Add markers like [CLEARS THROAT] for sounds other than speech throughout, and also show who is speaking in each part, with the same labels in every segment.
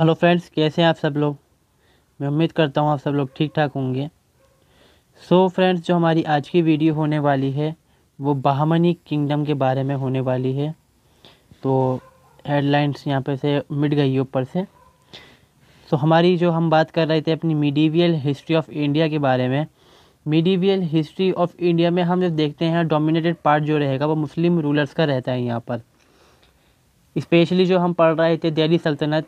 Speaker 1: Hello friends कैसे हैं आप सब लोग मैं उम्मीद करता हूँ आप सब लोग ठीक ठाक होंगे सो so फ्रेंड्स जो हमारी आज की वीडियो होने वाली है वो बहामनी किंगडम के बारे में होने वाली है तो हेडलाइंस यहाँ पे से मिट गई है ऊपर से सो so, हमारी जो हम बात कर रहे थे अपनी मीडिवियल हिस्ट्री ऑफ इंडिया के बारे में मीडिवियल हिस्ट्री ऑफ इंडिया में हम जब देखते हैं डोमिनेटेड पार्ट जो रहेगा वो मुस्लिम रूलर्स का रहता है यहाँ पर इस्पेशली जो हम पढ़ रहे थे दिल्ली सल्तनत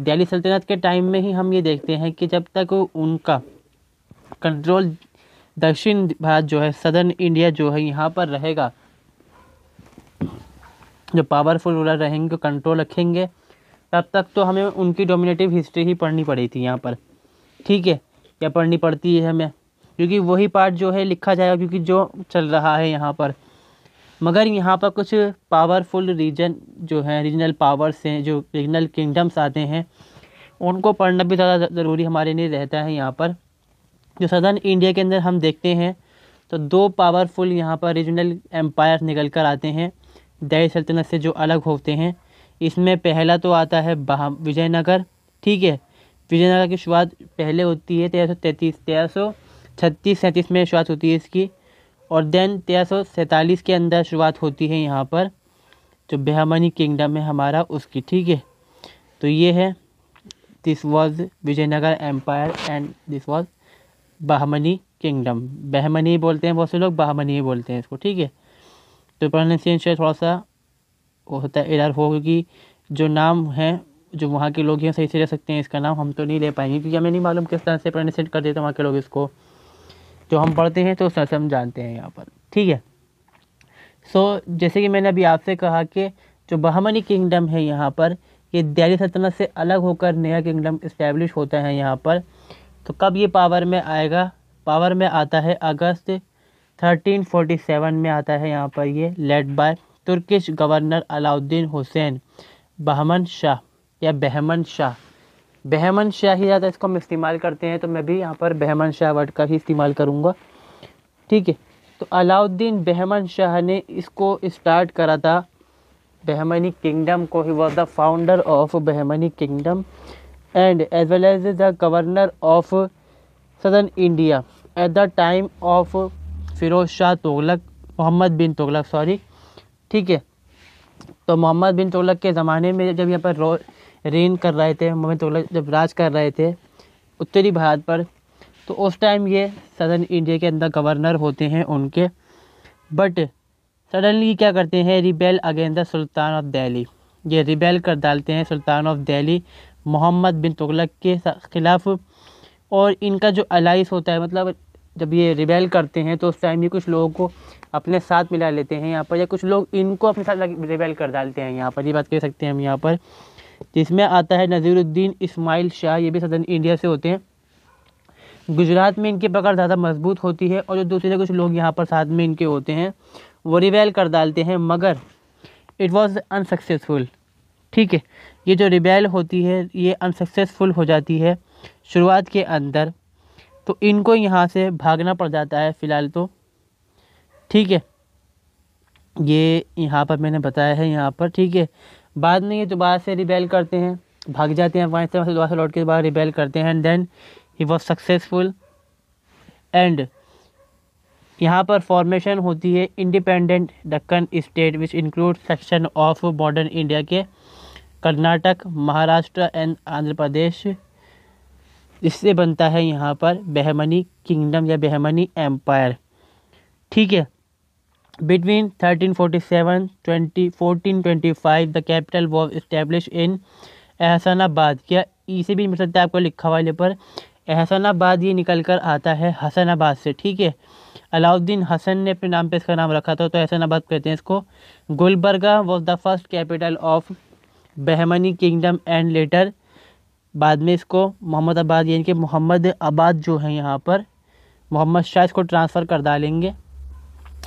Speaker 1: दिल्ली सल्तनत के टाइम में ही हम ये देखते हैं कि जब तक उनका कंट्रोल दक्षिण भारत जो है सदर्न इंडिया जो है यहाँ पर रहेगा जो पावरफुल रूलर रहेंगे कंट्रोल रखेंगे तब तक तो हमें उनकी डोमिनेटिव हिस्ट्री ही पढ़नी पड़ी थी यहाँ पर ठीक है या पढ़नी पड़ती है हमें क्योंकि वही पार्ट जो है लिखा जाएगा क्योंकि जो चल रहा है यहाँ पर मगर यहाँ पर कुछ पावरफुल रीजन जो हैं रीजनल पावर्स हैं जो रीजनल किंगडम्स आते हैं उनको पढ़ना भी ज़्यादा ज़रूरी हमारे लिए रहता है यहाँ पर जो सदर्न इंडिया के अंदर हम देखते हैं तो दो पावरफुल यहाँ पर रीजनल एम्पायर निकल कर आते हैं दही सल्तनत से जो अलग होते हैं इसमें पहला तो आता है विजयनगर ठीक है विजयनगर की शुरुआत पहले होती है तेरह सौ तैंतीस तेरह सौ छत्तीस सैंतीस में शुरुआत होती है इसकी और देन तेरह के अंदर शुरुआत होती है यहाँ पर जो बेहमनी किंगडम है हमारा उसकी ठीक है तो ये है this was Vijayanagara empire and this was Bahmani kingdom Bahmani बोलते हैं बहुत से लोग बहमनी बोलते हैं इसको ठीक है तो प्रोनाउंसिएशन थोड़ा सा वो होता है एरर होगी जो नाम है जो वहाँ के लोग हैं सही से ले सकते हैं इसका नाम हम तो नहीं ले पाएंगे क्योंकि हमें नहीं मालूम किस तरह से प्रोनाउंसिएट कर देते वहाँ के लोग इसको जो तो हम पढ़ते हैं तो से हम जानते हैं यहाँ पर ठीक है सो so, जैसे कि मैंने अभी आपसे कहा कि जो बहमनी किंगडम है यहाँ पर ये दिल्ली सल्तनत से अलग होकर नया किंगडम इस्टेब्लिश होता है यहाँ पर तो कब ये पावर में आएगा पावर में आता है अगस्त 1347 में आता है यहाँ पर ये led by Turkish governor Alauddin Hussain Bahman Shah या बहमन शाह बहमन शाह ही ज़्यादा इसको हम इस्तेमाल करते हैं तो मैं भी यहाँ पर बहमन शाह वर्ड का ही इस्तेमाल करूँगा ठीक है तो अलाउद्दीन बहमन शाह ने इसको इस्टार्ट करा था बहमनी किंगडम को he was the founder of Bahmani kingdom and as well as the governor of southern India at the time of Firoz Shah Tughlaq Muhammad bin Tughlaq sorry ठीक है तो मोहम्मद बिन तगलक के ज़माने में जब यहाँ पर रेन कर रहे थे मोहम्मद तुगलक जब राज कर रहे थे उत्तरी भारत पर तो उस टाइम ये सदर्न इंडिया के अंदर गवर्नर होते हैं उनके बट सडनली क्या करते हैं rebel against the sultan of Delhi ये रिबेल कर डालते हैं सुल्तान ऑफ दिल्ली मोहम्मद बिन तुगलक के ख़िलाफ़ और इनका जो अलाइस होता है मतलब जब ये रिबेल करते हैं तो उस टाइम ये कुछ लोगों को अपने साथ मिला लेते हैं यहाँ पर या कुछ लोग इनको अपने साथ रिबेल कर डालते हैं यहाँ पर ये बात कह सकते हैं हम यहाँ पर जिसमें आता है नज़ीरुद्दीन इस्माइल शाह ये भी सदर इंडिया से होते हैं गुजरात में इनकी पकड़ ज़्यादा मजबूत होती है और जो दूसरे कुछ लोग यहाँ पर साथ में इनके होते हैं वो रिवेल कर डालते हैं मगर इट वॉज़ अनसक्सेसफुल ठीक है ये जो रिबेल होती है ये अनसक्सेसफुल हो जाती है शुरुआत के अंदर तो इनको यहाँ से भागना पड़ जाता है फ़िलहाल तो ठीक है ये यहाँ पर मैंने बताया है यहाँ पर ठीक है बाद में ये दोबारा से रिबेल करते हैं भाग जाते हैं अफगानिस्तान से दोबारा से लौट के दोबारा रिबेल करते हैं and then he was successful and यहाँ पर फॉर्मेशन होती है independent Deccan state which include section of modern India के कर्नाटक महाराष्ट्र एंड आंध्र प्रदेश इससे बनता है यहाँ पर बहमनी किंगडम या बहमनी एम्पायर ठीक है Between 1347 20, 1425 the capital was establish in Ahsanabad क्या इसे भी मिल सकता है आपको लिखा हुआ पर एहसानाबाद ये निकल कर आता है हसनाबाद से ठीक है अलाउद्दीन हसन ने अपने नाम पे इसका नाम रखा था तो एहसानाबाद कहते हैं इसको Gulbarga was the first capital of Bahmani kingdom and later बाद में इसको मोहम्मद आबाद यानी कि मोहम्मद आबाद जो है यहाँ पर मोहम्मद शाह इसको ट्रांसफ़र कर डालेंगे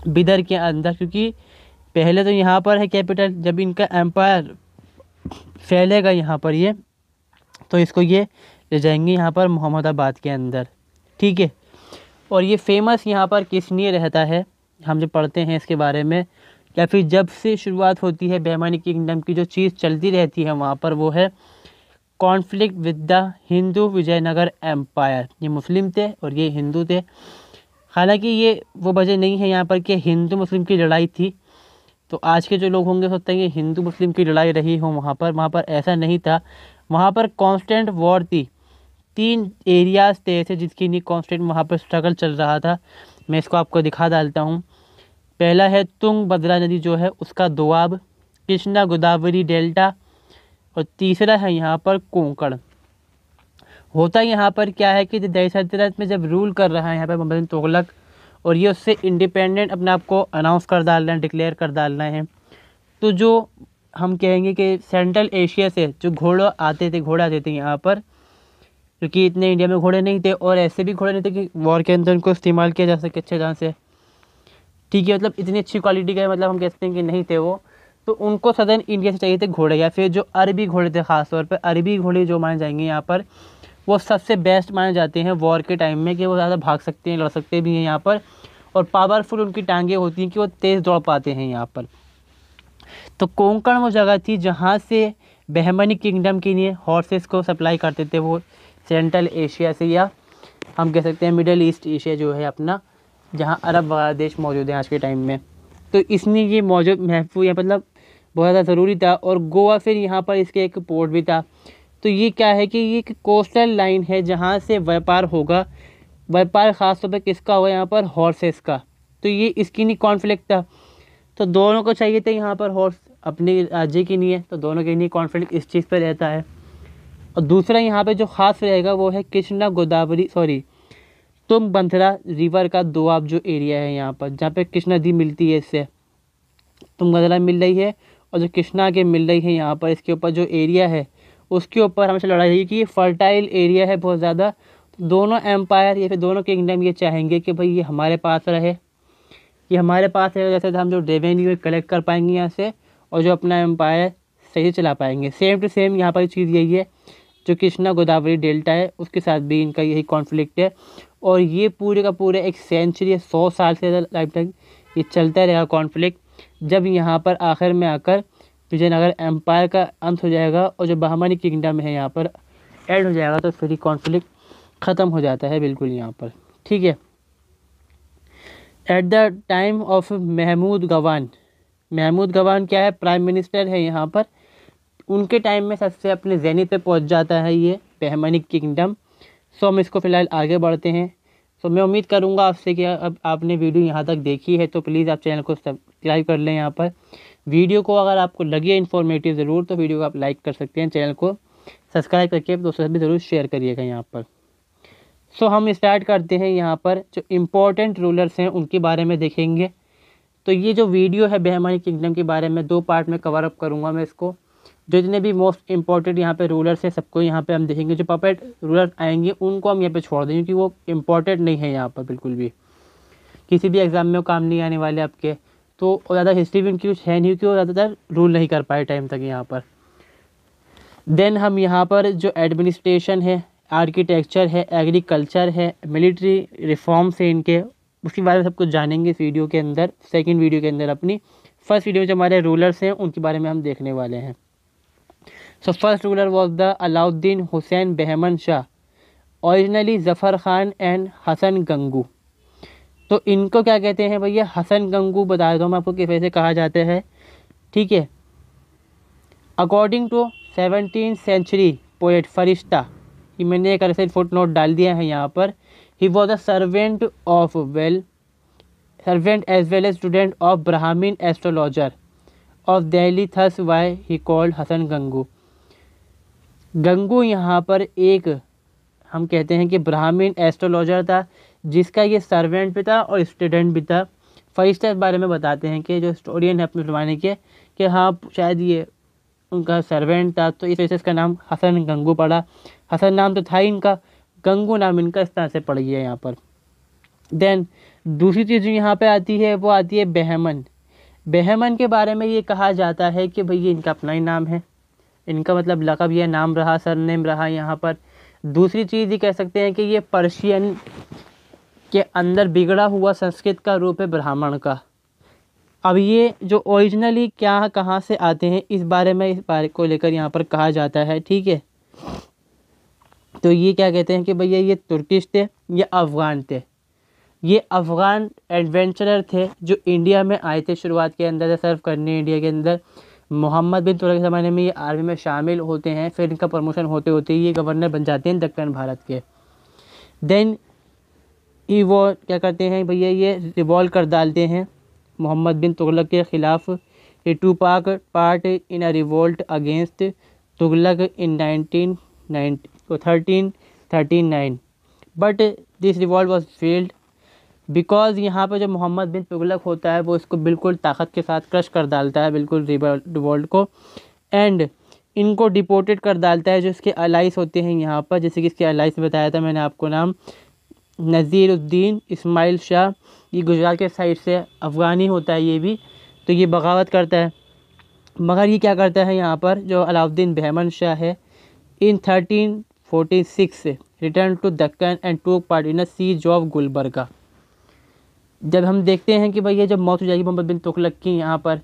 Speaker 1: बिदर के अंदर क्योंकि पहले तो यहाँ पर है कैपिटल जब इनका एम्पायर फैलेगा यहाँ पर ये तो इसको ये ले जाएंगे यहाँ पर मोहम्मदाबाद के अंदर ठीक है और ये फेमस यहाँ पर किस लिए रहता है हम जो पढ़ते हैं इसके बारे में या फिर जब से शुरुआत होती है बहमानी किंगडम की जो चीज़ चलती रहती है वहाँ पर वो है conflict with the Hindu Vijayanagara empire ये मुस्लिम थे और ये हिंदू थे हालांकि ये वो वजह नहीं है यहाँ पर कि हिंदू मुस्लिम की लड़ाई थी तो आज के जो लोग होंगे सोचते हैं कि हिंदू मुस्लिम की लड़ाई रही हो वहाँ पर वहाँ पर ऐसा नहीं था वहाँ पर कांस्टेंट वॉर थी तीन एरियाज थे ऐसे जिसकी नहीं कांस्टेंट वहाँ पर स्ट्रगल चल रहा था मैं इसको आपको दिखा डालता हूँ पहला है तुंग बद्रा नदी जो है उसका दुआब कृष्णा गोदावरी डेल्टा और तीसरा है यहाँ पर कोंकण होता यहाँ पर क्या है कि दही सल्तनत में जब रूल कर रहा है यहाँ पर मोहम्मद तुगलक और ये उससे इंडिपेंडेंट अपने आप को अनाउंस कर डालना है डिक्लेयर कर डालना है तो जो हम कहेंगे कि सेंट्रल एशिया से जो घोड़े आते थे घोड़े आते थे यहाँ पर क्योंकि इतने इंडिया में घोड़े नहीं थे और ऐसे भी घोड़े नहीं थे कि वॉर के अंदर उनको इस्तेमाल किया जा सके अच्छे ढंग से ठीक है मतलब इतनी अच्छी क्वालिटी का मतलब हम कहते हैं कि नहीं थे वो तो उनको सदन इंडिया से चाहिए थे घोड़े या फिर जो अरबी घोड़े थे ख़ासतौर पर अरबी घोड़े जो माने जाएंगे यहाँ पर वो सबसे बेस्ट माने जाते हैं वॉर के टाइम में कि वो ज़्यादा भाग सकते हैं लड़ सकते भी हैं यहाँ पर और पावरफुल उनकी टांगें होती हैं कि वो तेज़ दौड़ पाते हैं यहाँ पर तो कोंकण वो जगह थी जहाँ से बहमनी किंगडम के लिए हॉर्सेस को सप्लाई करते थे वो सेंट्रल एशिया से या हम कह सकते हैं मिडल ईस्ट एशिया जो है अपना जहाँ अरब देश मौजूद है आज के टाइम में तो इसलिए ये मौजूद महफूज मतलब बहुत ज़्यादा ज़रूरी था और गोवा फिर यहाँ पर इसके एक पोर्ट भी था तो ये क्या है कि ये एक कोस्टल लाइन है जहाँ से व्यापार होगा व्यापार ख़ासतौर पर किसका हुआ यहाँ पर हॉर्सेस का तो ये नहीं कॉन्फ्लिक्ट था तो दोनों को चाहिए थे यहाँ पर हॉर्स अपने राज्य के लिए तो दोनों के लिए कॉन्फ्लिक्ट इस चीज़ पर रहता है और दूसरा यहाँ पे जो ख़ास रहेगा वो है कृष्णा गोदावरी सॉरी तुम बंथरा रिवर का दोआब जो एरिया है यहाँ पर जहाँ पर कृष्णा नदी मिलती है इससे तुम बंथरा मिल रही है और जो कृष्णा के मिल रही है यहाँ पर इसके ऊपर जो एरिया है उसके ऊपर हमेशा लड़ाई रही कि फर्टाइल एरिया है बहुत ज़्यादा तो दोनों एम्पायर या फिर दोनों किंगडम ये चाहेंगे कि भाई ये हमारे पास रहे ये हमारे पास रहे जैसे हम जो रेवेन्यू कलेक्ट कर पाएंगे यहाँ से और जो अपना एम्पायर सही चला पाएंगे सेम टू सेम यहाँ पर चीज़ यही है जो कृष्णा गोदावरी डेल्टा है उसके साथ भी इनका यही कॉन्फ्लिक्ट है और ये पूरे का पूरे एक सेंचुरी है सौ साल से लाइफ तक ये चलता रहेगा कॉन्फ्लिक्ट जब यहाँ पर आखिर में आकर विजयनगर तो एम्पायर का अंत हो जाएगा और जो बहमानी किंगडम है यहाँ पर एड हो जाएगा तो फिर कॉन्फ्लिक्ट ख़त्म हो जाता है बिल्कुल यहाँ पर ठीक है at the time of Mahmud Gawan Mahmud Gawan क्या है प्राइम मिनिस्टर है यहाँ पर उनके टाइम में सबसे अपने जहनी पे पहुँच जाता है ये बहमानी किंगडम सो हम इसको फ़िलहाल आगे बढ़ते हैं सो मैं उम्मीद करूँगा आपसे कि अब आपने वीडियो यहाँ तक देखी है तो प्लीज़ आप चैनल को सब्सक्राइब कर लें यहाँ पर वीडियो को अगर आपको लगे इन्फॉर्मेटिव ज़रूर तो वीडियो को आप लाइक कर सकते हैं चैनल को सब्सक्राइब करके दोस्तों से भी ज़रूर शेयर करिएगा यहाँ पर सो हम स्टार्ट करते हैं यहाँ पर जो इम्पोर्टेंट रूलर्स हैं उनके बारे में देखेंगे तो ये जो वीडियो है बेहमानी किंगडम के बारे में दो पार्ट में कवर अप करूँगा मैं इसको जो जितने भी मोस्ट इम्पॉर्टेंट यहाँ पे रूलर्स हैं सबको यहाँ पे हम देखेंगे जो पपेट रूलर आएंगे उनको हम यहाँ पे छोड़ देंगे क्योंकि वो इम्पॉर्टेंट नहीं है यहाँ पर बिल्कुल भी किसी भी एग्ज़ाम में काम नहीं आने वाले आपके तो ज़्यादा हिस्ट्री भी उनकी कुछ है नहीं वो ज़्यादातर रूल नहीं कर पाए टाइम तक यहाँ पर देन हम यहाँ पर जो एडमिनिस्ट्रेशन है आर्किटेक्चर है एग्रीकल्चर है मिलिट्री रिफॉर्म्स हैं इनके उसके बारे में सब कुछ जानेंगे इस वीडियो के अंदर सेकेंड वीडियो के अंदर अपनी फर्स्ट वीडियो में जो हमारे रूलर्स हैं उनके बारे में हम देखने वाले हैं so first ruler was the Alauddin Hussain Bahman Shah originally Zafar Khan and Hasan Gangu तो इनको क्या कहते हैं भैया हसन गंगू बता दो मैं आपको किस वैसे कहा जाता है ठीक है according to seventeen century poet Firishta ये मैंने एक अलग फुट नोट डाल दिया है यहाँ पर he was a servant of well servant as well as student of Brahmin astrologer of Delhi thus why he called Hasan Gangu Gangu यहाँ पर एक हम कहते हैं कि ब्राह्मीन एस्ट्रोलॉजर था जिसका ये सर्वेंट भी था और स्टूडेंट भी था फरिश्ता इस बारे में बताते हैं कि जो स्टोरियन है अपने ज़माने के कि हाँ शायद ये उनका सर्वेंट था तो इस वजह से इसका नाम हसन गंगू पड़ा हसन नाम तो था ही इनका गंगू नाम इनका इस तरह से पड़ गया यहाँ पर देन दूसरी चीज़ जो यहाँ पर आती है वो आती है बहमन बहमन के बारे में ये कहा जाता है कि भाई ये इनका अपना ही नाम है इनका मतलब लकब यह नाम रहा सर नेम रहा यहाँ पर दूसरी चीज़ ये कह सकते हैं कि ये पर्शियन के अंदर बिगड़ा हुआ संस्कृत का रूप है ब्राह्मण का अब ये जो ओरिजिनली क्या कहाँ से आते हैं इस बारे में इस बारे को लेकर यहाँ पर कहा जाता है ठीक है तो ये क्या कहते हैं कि भैया ये तुर्किश थे ये अफ़गान थे ये अफ़गान एडवेंचरर थे जो इंडिया में आए थे शुरुआत के अंदर सर्व करने इंडिया के अंदर मोहम्मद बिन तुर्क के ज़माने में ये आर्मी में शामिल होते हैं फिर इनका प्रमोशन होते होते ये गवर्नर बन जाते हैं दक्षिण भारत के देन ही वो क्या करते हैं भैया ये रिवॉल्व कर डालते हैं मोहम्मद बिन तुगलक के ख़िलाफ़ ये took part in a revolt against Tughlaq in nineteen nine thirteen thirty nine but this revolt was failed because यहाँ पर जो मोहम्मद बिन तुगलक होता है वो इसको बिल्कुल ताकत के साथ क्रश कर डालता है बिल्कुल रिवॉल्ट को एंड इनको डिपोर्टेड कर डालता है जो इसके अलाइस होते हैं यहाँ पर जैसे कि इसके अलाइस बताया था मैंने आपको नाम नज़ीरुद्दीन इस्माइल शाह ये गुजरात के साइड से अफ़गानी होता है ये भी तो ये बगावत करता है मगर ये क्या करता है यहाँ पर जो अलाउद्दीन बहमन शाह है in thirteen forty six return to Deccan and to party in siege of Gulbarga जब हम देखते हैं कि भाई ये जब मौत हो जाएगी मोहम्मद बिन तुगलक की यहाँ पर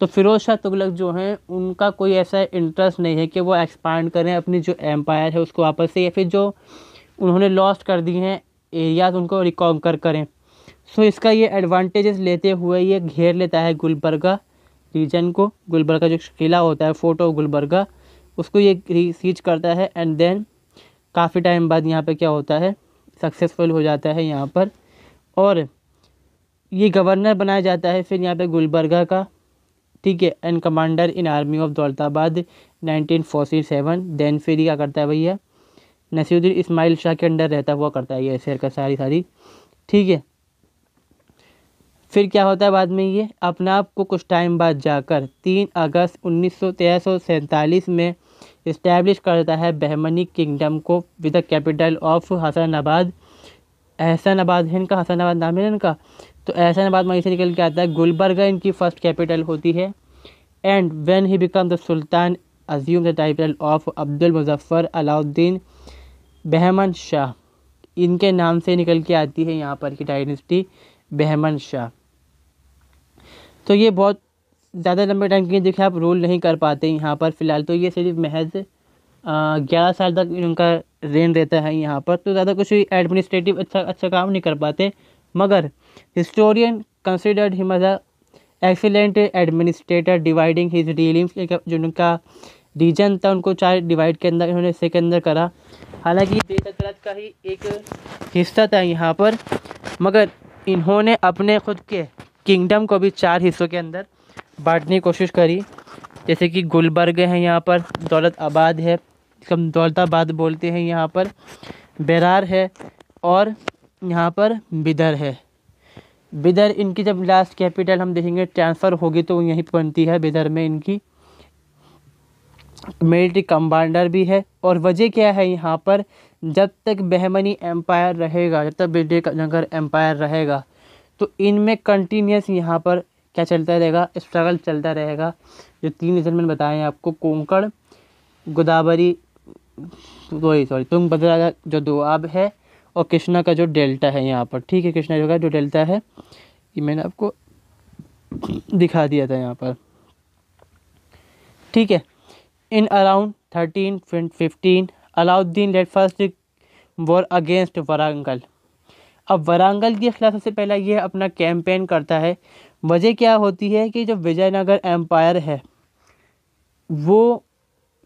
Speaker 1: तो फिरोज शाह तुगलक जो हैं उनका कोई ऐसा इंटरेस्ट नहीं है कि वो एक्सपांड करें अपनी जो एम्पायर है उसको वापस से या फिर जो उन्होंने लॉस्ट कर दी हैं एरियाज़ उनको रिकॉन्कर करें सो so, इसका ये एडवांटेजेस लेते हुए ये घेर लेता है गुलबर्गा रीजन को गुलबर्गा जो किला होता है फोर्ट ऑफ गुलबर्गा उसको ये सीज करता है एंड देन काफ़ी टाइम बाद यहाँ पे क्या होता है सक्सेसफुल हो जाता है यहाँ पर और ये गवर्नर बनाया जाता है फिर यहाँ पे गुलबर्गा का ठीक है and commander in army of Daulatabad nineteen forty seven then फिर क्या करता है भैया नसीरुद्दीन इस्माइल शाह के अंडर रहता हुआ करता है ये शहर का सारी सारी ठीक है फिर क्या होता है बाद में ये अपने आप को कुछ टाइम बाद जाकर तीन अगस्त उन्नीस सौ में इस्टेब्लिश करता है बहमनी किंगडम को with the capital of Hasanabad Ahsanabad है इनका हसनाबाद नाम है इनका तो एहसानाबाद वहीं से निकल के आता है गुलबर्ग इनकी फ़र्स्ट कैपिटल होती है and when he become the sultan assume the title of Abdul Muzaffar Alauddin Bahman Shah इनके नाम से निकल के आती है यहाँ पर की डायनेस्टी बहमन शाह तो ये बहुत ज़्यादा लंबे टाइम के देखिए आप रूल नहीं कर पाते यहाँ पर फ़िलहाल तो ये सिर्फ महज ग्यारह साल तक इनका रेन रहता है यहाँ पर तो ज़्यादा कुछ एडमिनिस्ट्रेटिव अच्छा अच्छा काम नहीं कर पाते मगर historian considered him as excellent administrator dividing his dealing जो उनका रीजन था उनको चार डिवाइड के अंदर इन्होंने हिस्से के अंदर करा हालांकि बेदखलत का ही एक हिस्सा था यहाँ पर मगर इन्होंने अपने खुद के किंगडम को भी चार हिस्सों के अंदर बांटने की कोशिश करी जैसे कि गुलबर्ग है यहाँ पर दौलत आबाद है जिसको हम दौलत आबाद बोलते हैं यहाँ पर बेरार है और यहाँ पर बिदर है बिदर इनकी जब लास्ट कैपिटल हम देखेंगे ट्रांसफ़र होगी तो यहीं बनती है बिदर में इनकी मिलिट्री कमांडर भी है और वजह क्या है यहाँ पर जब तक बहमनी एम्पायर रहेगा जब तक विजयनगर एम्पायर रहेगा तो इनमें कंटिन्यूस यहाँ पर क्या चलता रहेगा स्ट्रगल चलता रहेगा जो तीन रीजन मैंने बताए हैं आपको कोंकण गोदावरी सॉरी सॉरी तुम बदला जो दोआब है और कृष्णा का जो डेल्टा है यहाँ पर ठीक है कृष्णा जो का जो डेल्टा है ये मैंने आपको दिखा दिया था यहाँ पर ठीक है In around 1315, Alauddin led first war against Warangal अब वारंगल के खिलाफ सबसे पहला ये अपना कैंपेन करता है वजह क्या होती है कि जो विजयनगर एम्पायर है वो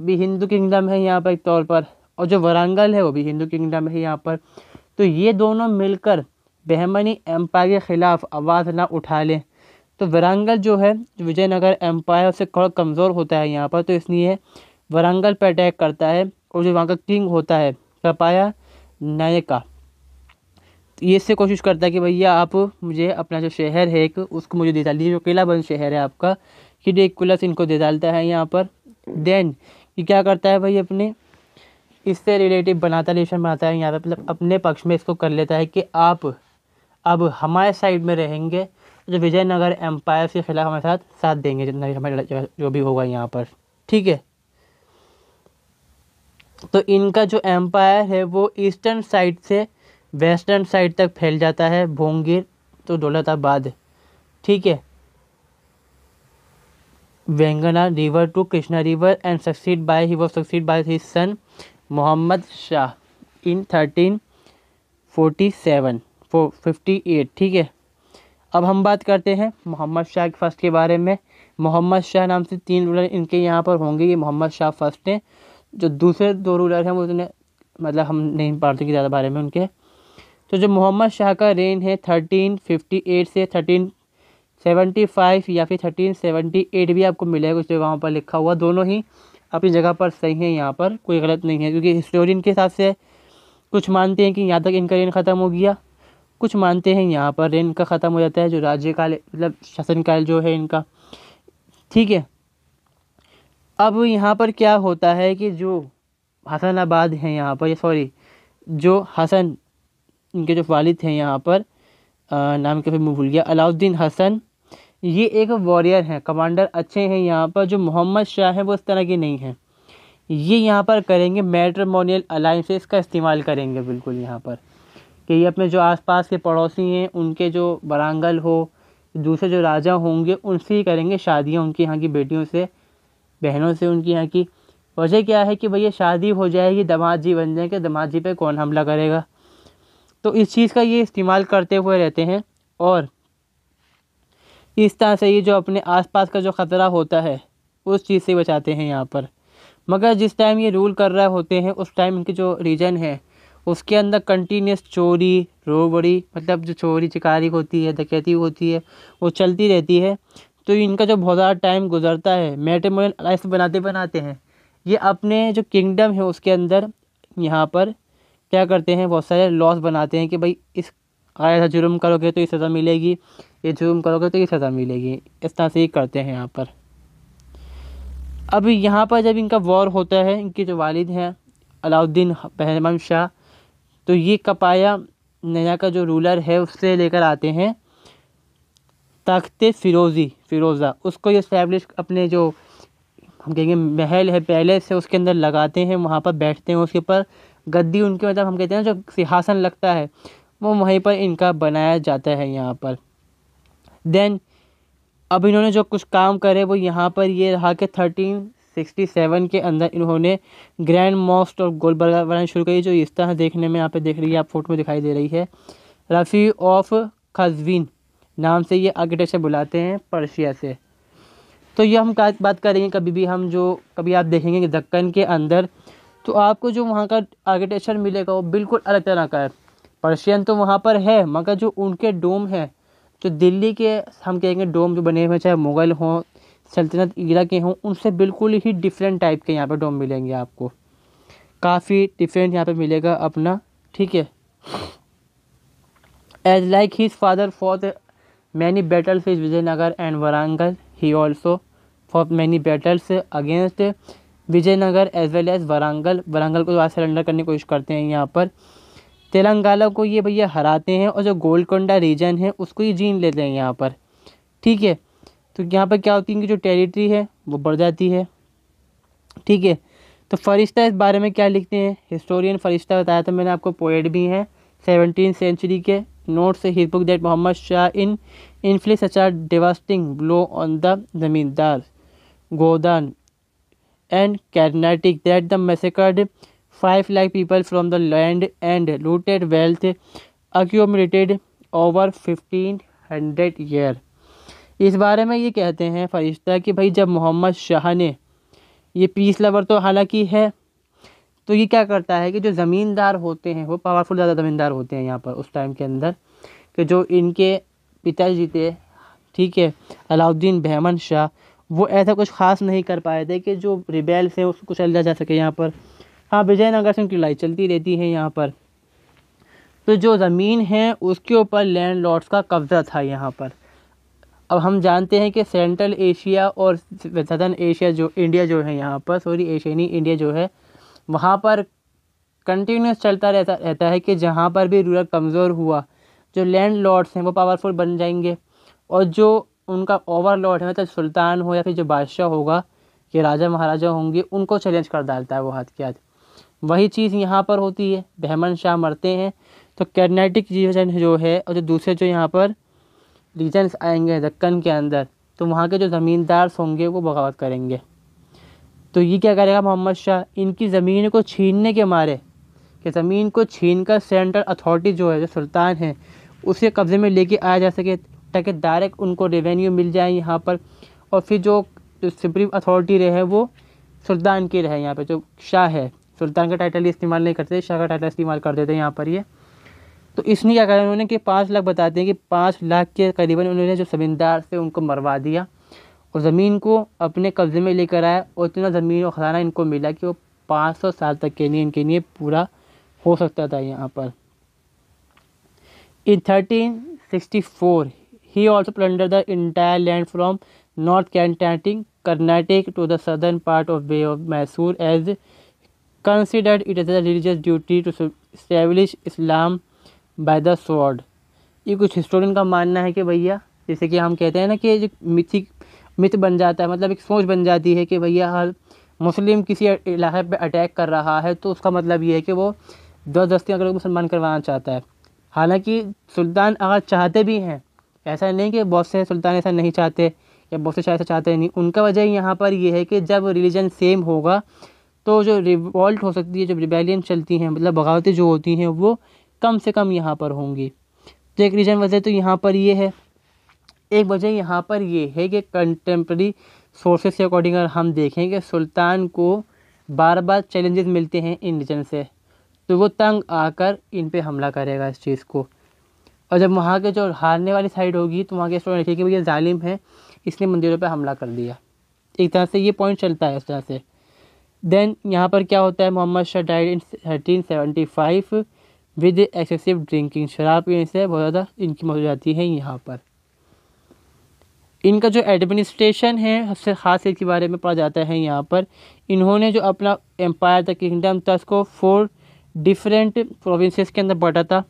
Speaker 1: भी हिंदू किंगडम है यहाँ पर एक तौर पर और जो वारंगल है वो भी हिंदू किंगडम है यहाँ पर तो ये दोनों मिलकर बहमनी एम्पायर के ख़िलाफ़ आवाज़ ना उठा लें तो वरंगल जो है विजयनगर एम्पायर से थोड़ा कमज़ोर होता है यहाँ पर तो इसलिए वरंगल पर अटैक करता है और जो वहाँ का किंग होता है कपाया नायका तो ये इससे कोशिश करता है कि भैया आप मुझे अपना जो शहर है एक उसको मुझे दे डालिए जो किला बंद शहर है आपका कि डेकुलस इनको दे डालता है यहाँ पर देन ये क्या करता है भाई अपने इससे रिलेटिव बनाता रिलेशन बनाता है यहाँ पर मतलब अपने पक्ष में इसको कर लेता है कि आप अब हमारे साइड में रहेंगे जो तो विजयनगर एम्पायर के ख़िलाफ़ हमारे साथ साथ देंगे जितना भी हमारे जो भी होगा यहाँ पर ठीक है तो इनका जो एम्पायर है वो ईस्टर्न साइड से वेस्टर्न साइड तक फैल जाता है भोंगीर तो दौलताबाद ठीक है Wainganga river to Krishna river and succeed by he was succeed by his son Mohammad Shah in thirteen forty seven फो फिफ्टी एट ठीक है अब हम बात करते हैं मोहम्मद शाह फ़र्स्ट के बारे में मोहम्मद शाह नाम से तीन रूलर इनके यहाँ पर होंगे ये मोहम्मद शाह फ़र्स्ट हैं जो दूसरे दो रूलर हैं वो उतने मतलब हम नहीं पढ़ते कि ज़्यादा बारे में उनके तो जो मोहम्मद शाह का रेन है थर्टीन फिफ्टी एट से थर्टीन सेवेंटी फाइव या फिर थर्टीन सेवेंटी एट भी आपको मिलेगा कुछ वहाँ पर लिखा हुआ दोनों ही अपनी जगह पर सही है यहाँ पर कोई गलत नहीं है क्योंकि हिस्टोरियन के हिसाब से कुछ मानते हैं कि यहाँ तक इनका रेन ख़त्म हो गया कुछ मानते हैं यहाँ पर इनका ख़त्म हो जाता है जो राज्यकाल मतलब शासनकाल जो है इनका ठीक है अब यहाँ पर क्या होता है कि जो हसनाबाद हैं यहाँ पर सॉरी जो हसन इनके जो वालिद हैं यहाँ पर आ, नाम के फिर भूल गया अलाउद्दीन हसन ये एक वॉरियर हैं कमांडर अच्छे हैं यहाँ पर जो मोहम्मद शाह हैं वो इस तरह के नहीं हैं ये यहाँ पर करेंगे मेट्रोमोनियल अलाइंसेस का इस्तेमाल करेंगे बिल्कुल यहाँ पर कि ये अपने जो आसपास के पड़ोसी हैं उनके जो वरांगल हो दूसरे जो राजा होंगे उनसे ही करेंगे शादियाँ उनके यहाँ की बेटियों से बहनों से उनके यहाँ की वजह क्या है कि भैया शादी हो जाएगी दमाद जी बन जाएंगे दमाद जी पर कौन हमला करेगा तो इस चीज़ का ये इस्तेमाल करते हुए रहते हैं और इस तरह से ये जो अपने आसपास का जो ख़तरा होता है उस चीज़ से बचाते हैं यहाँ पर मगर जिस टाइम ये रूल कर रहे होते हैं उस टाइम इनके जो रीजन है उसके अंदर कंटिन्यूस चोरी रोबड़ी मतलब जो चोरी चिकारी होती है दकैती होती है वो चलती रहती है तो इनका जो बहुत ज़्यादा टाइम गुजरता है मेटमोरियन अलाइंस बनाते बनाते हैं ये अपने जो किंगडम है उसके अंदर यहाँ पर क्या करते हैं बहुत सारे लॉस बनाते हैं कि भाई इस अगर ऐसा जुर्म करोगे तो ये सज़ा मिलेगी ये जुर्म करोगे तो ये सज़ा मिलेगी इस तरह से ही करते हैं यहाँ पर अब यहाँ पर जब इनका वॉर होता है इनके जो वालिद हैं अलाउद्दीन रहमान शाह तो ये कपाया नया का जो रूलर है उससे लेकर आते हैं तख्त फिरोज़ी फिरोज़ा उसको ये इस्टेब्लिश अपने जो हम कहेंगे महल है पैलेस है उसके अंदर लगाते हैं वहाँ पर बैठते हैं उसके ऊपर गद्दी उनके मतलब हम कहते हैं जो सिंहासन लगता है वो वहीं पर इनका बनाया जाता है यहाँ पर देन अब इन्होंने जो कुछ काम करे वो यहाँ पर ये रहा कि थर्टीन 1967 के अंदर इन्होंने ग्रैंड मॉस्ट और गोल बनानी शुरू करी जो इस तरह देखने में यहाँ पे देख रही है आप फोटो में दिखाई दे रही है रफ़ी ऑफ खजवीन नाम से ये आर्किटेक्चर बुलाते हैं पर्शिया से तो ये हम बात करेंगे कभी भी हम जो कभी आप देखेंगे दक्कन के अंदर तो आपको जो वहाँ का आर्किटेक्चर मिलेगा वो बिल्कुल अलग तरह का है पर्शियन तो वहाँ पर है मगर जो उनके डोम है जो दिल्ली के हम कहेंगे डोम जो बने हुए चाहे मुग़ल हों सल्तनत ईरा के हों उनसे बिल्कुल ही डिफरेंट टाइप के यहाँ पर डोम मिलेंगे आपको काफ़ी डिफरेंट यहाँ पर मिलेगा अपना ठीक है as like his father for many battles is Vijayanagar and Warangal he also for many battles against Vijayanagar as well as Warangal Warangal को दोबारा सरेंडर करने की कोशिश करते हैं यहाँ पर तेलंगाना को ये भैया हराते हैं और जो गोलकोंडा रीजन है उसको ये जीन लेते हैं यहाँ पर ठीक है तो यहाँ पर क्या होती है कि जो टेरिटरी है वो बढ़ जाती है ठीक है तो फरिश्ता इस बारे में क्या लिखते हैं हिस्टोरियन फरिश्ता बताया था मैंने आपको पोएट भी हैं सेवनटीन सेंचुरी के notes his book that Mohammad Shah in inflicts such are devastating blow on the zamindar गोदान Carnatic that the massacred five lakh people from the land and looted wealth wealth over fifteen hundred year इस बारे में ये कहते हैं फ़रिश्ता कि भाई जब मोहम्मद शाह ने ये पीस लवर तो हालांकि है तो ये क्या करता है कि जो ज़मींदार होते हैं वो पावरफुल ज़्यादा ज़मींदार होते हैं यहाँ पर उस टाइम के अंदर कि जो इनके पिताजी थे ठीक है अलाउद्दीन बहमन शाह वो ऐसा कुछ ख़ास नहीं कर पाए थे कि जो रिबेल्स हैं उसको कुछ अलझा जा सके यहाँ पर हाँ विजयनगर से उनकी लड़ाई चलती रहती है यहाँ पर तो जो ज़मीन है उसके ऊपर लैंड लॉर्ड्स का कब्ज़ा था यहाँ पर अब हम जानते हैं कि सेंट्रल एशिया और सदर्न एशिया जो इंडिया जो है यहाँ पर सॉरी एशिया नहीं इंडिया जो है वहाँ पर कंटिन्यूस चलता रहता रहता है कि जहाँ पर भी रूरल कमज़ोर हुआ जो लैंड लॉर्ड्स हैं वो पावरफुल बन जाएंगे और जो उनका ओवर लॉर्ड है मतलब तो सुल्तान हो या फिर जो बादशाह होगा या राजा महाराजा होंगे उनको चैलेंज कर डालता है वो हाथ के हाथ वही चीज़ यहाँ पर होती है बहमन शाह मरते हैं तो कर्नाटिक रीजन जो है और जो दूसरे जो यहाँ पर रीजन्स आएंगे दक्कन के अंदर तो वहाँ के जो ज़मींदार होंगे वो बगावत करेंगे तो ये क्या करेगा मोहम्मद शाह इनकी ज़मीन को छीनने के मारे कि ज़मीन को छीन कर सेंट्रल अथॉरिटी जो है जो सुल्तान है उसे कब्ज़े में लेके आया जा सके ताकि डायरेक्ट उनको रेवेन्यू मिल जाए यहाँ पर और फिर जो सुप्रीम अथॉरिटी रहे वो सुल्तान की रहे यहाँ पर जो शाह है सुल्तान का टाइटल इस्तेमाल नहीं करते शाह का टाइटल इस्तेमाल कर देते हैं यहाँ पर ये यह। तो इसने क्या कहा उन्होंने कि पाँच लाख बताते हैं कि पाँच लाख के करीबन उन्होंने जो जमींदार थे उनको मरवा दिया और ज़मीन को अपने कब्ज़े में लेकर आया और इतना ज़मीन और ख़जाना इनको मिला कि वो पाँच सौ साल तक के लिए इनके लिए पूरा हो सकता था यहाँ पर in thirteen sixty four he also plunder the entire land from north कैंटिंग Carnatic to the southern part of bay of Mysore as considered it as a religious duty to establish Islam by the sword ये कुछ historian का मानना है कि भैया जैसे कि हम कहते हैं ना कि मिथिक मिथ बन जाता है मतलब एक सोच बन जाती है कि भैया हर मुस्लिम किसी इलाके पे अटैक कर रहा है तो उसका मतलब ये है कि वो दस दस्ती अगर मुसलमान करवाना चाहता है हालांकि सुल्तान अगर चाहते भी हैं ऐसा नहीं कि बहुत से सुल्तान ऐसा नहीं चाहते या बहुत से शायद ऐसा चाहते नहीं उनका वजह यहाँ पर यह है कि जब रिलीजन सेम होगा तो जो रिवॉल्ट हो सकती है जो रिबेलियन चलती हैं मतलब बगावतें जो होती हैं वो कम से कम यहाँ पर होंगी तो एक रीज़न वजह तो यहाँ पर ये है एक वजह यहाँ पर ये है कि कंटेम्प्रेरी सोर्सेज के अकॉर्डिंग अगर हम देखें कि सुल्तान को बार बार चैलेंजेस मिलते हैं इन रीजन से तो वो तंग आकर इन पे हमला करेगा इस चीज़ को और जब वहाँ के जो हारने वाली साइड होगी तो वहाँ के स्टोर लिखेगी भैया ालिम है इसने मंदिरों पर हमला कर दिया एक तरह से ये पॉइंट चलता है इस तरह से देन यहाँ पर क्या होता है Mohammad Shah died in thirteen seventy five with excessive drinking शराब पीने से बहुत ज़्यादा इनकी मौत हो जाती है यहाँ पर इनका जो एडमिनिस्ट्रेशन है सबसे ख़ास इसके बारे में पढ़ा जाता है यहाँ पर इन्होंने जो अपना एम्पायर था किंगडम था उसको फोर डिफरेंट प्रोविंसेस के अंदर बांटा था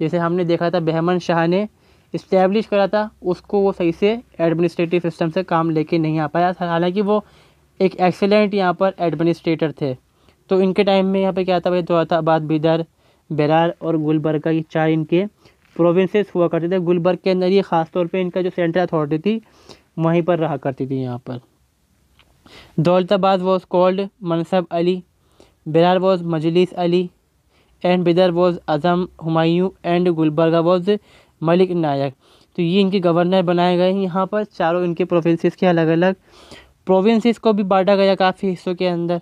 Speaker 1: जैसे हमने देखा था बहमन शाह ने इस्टेब्लिश करा था उसको वो सही से एडमिनिस्ट्रेटिव सिस्टम से काम लेके नहीं आ पाया था हालांकि वो एक एक्सेलेंट यहाँ पर एडमिनिस्ट्रेटर थे तो इनके टाइम में यहाँ पे क्या था भाई दौलताबाद बिदर बेरार और गुलबर्गा की चार इनके प्रोविंसेस हुआ करते थे गुलबर्ग के अंदर ये ख़ास तौर पे इनका जो सेंट्रल अथॉरिटी थी वहीं पर रहा करती थी यहाँ पर Daulatabad was called Mansab Ali Berar was Majlis Ali and Bidar was Azam Humayun and Gulbarga was Malik Nayak तो ये इनके गवर्नर बनाए गए हैं यहाँ पर चारों इनके प्रोविंसेस के अलग अलग प्रोविंसेस को भी बांटा गया काफ़ी हिस्सों के अंदर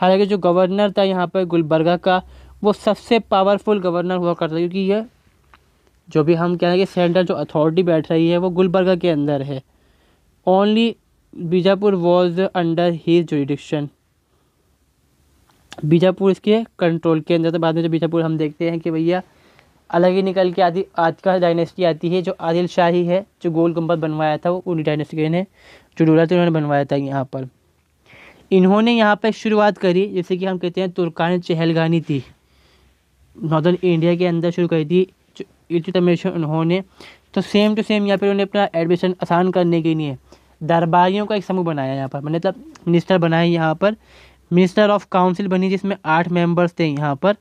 Speaker 1: हालांकि जो गवर्नर था यहाँ पर गुलबर्गा का वो सबसे पावरफुल गवर्नर हुआ करता है क्योंकि ये जो भी हम कह हैं कि सेंट्रल जो अथॉरिटी बैठ रही है वो गुलबर्गा के अंदर है only Bijapur was under he jurisdiction Bijapur इसके कंट्रोल के अंदर तो बाद में जो बीजापुर हम देखते हैं कि भैया अलग ही निकल के आदि आज का डायनेस्टी आती है जो आदिल शाही है जो गोल गुम्बद बनवाया था वो उन्हीं डायनेस्टी इन्हें जो डूला था उन्होंने बनवाया था यहाँ पर इन्होंने यहाँ पर शुरुआत करी जैसे कि हम कहते हैं तुर्कान चहलगानी थी नॉर्दर्न इंडिया के अंदर शुरू करी थी यूट्यूब उन्होंने तो सेम टू सेम यहाँ पर उन्होंने अपना एडमिशन आसान करने के लिए दरबारियों का एक समूह बनाया यहाँ पर मतलब मिनिस्टर बनाए यहाँ पर मिनिस्टर ऑफ काउंसिल बनी जिसमें आठ मेंबर्स थे यहाँ पर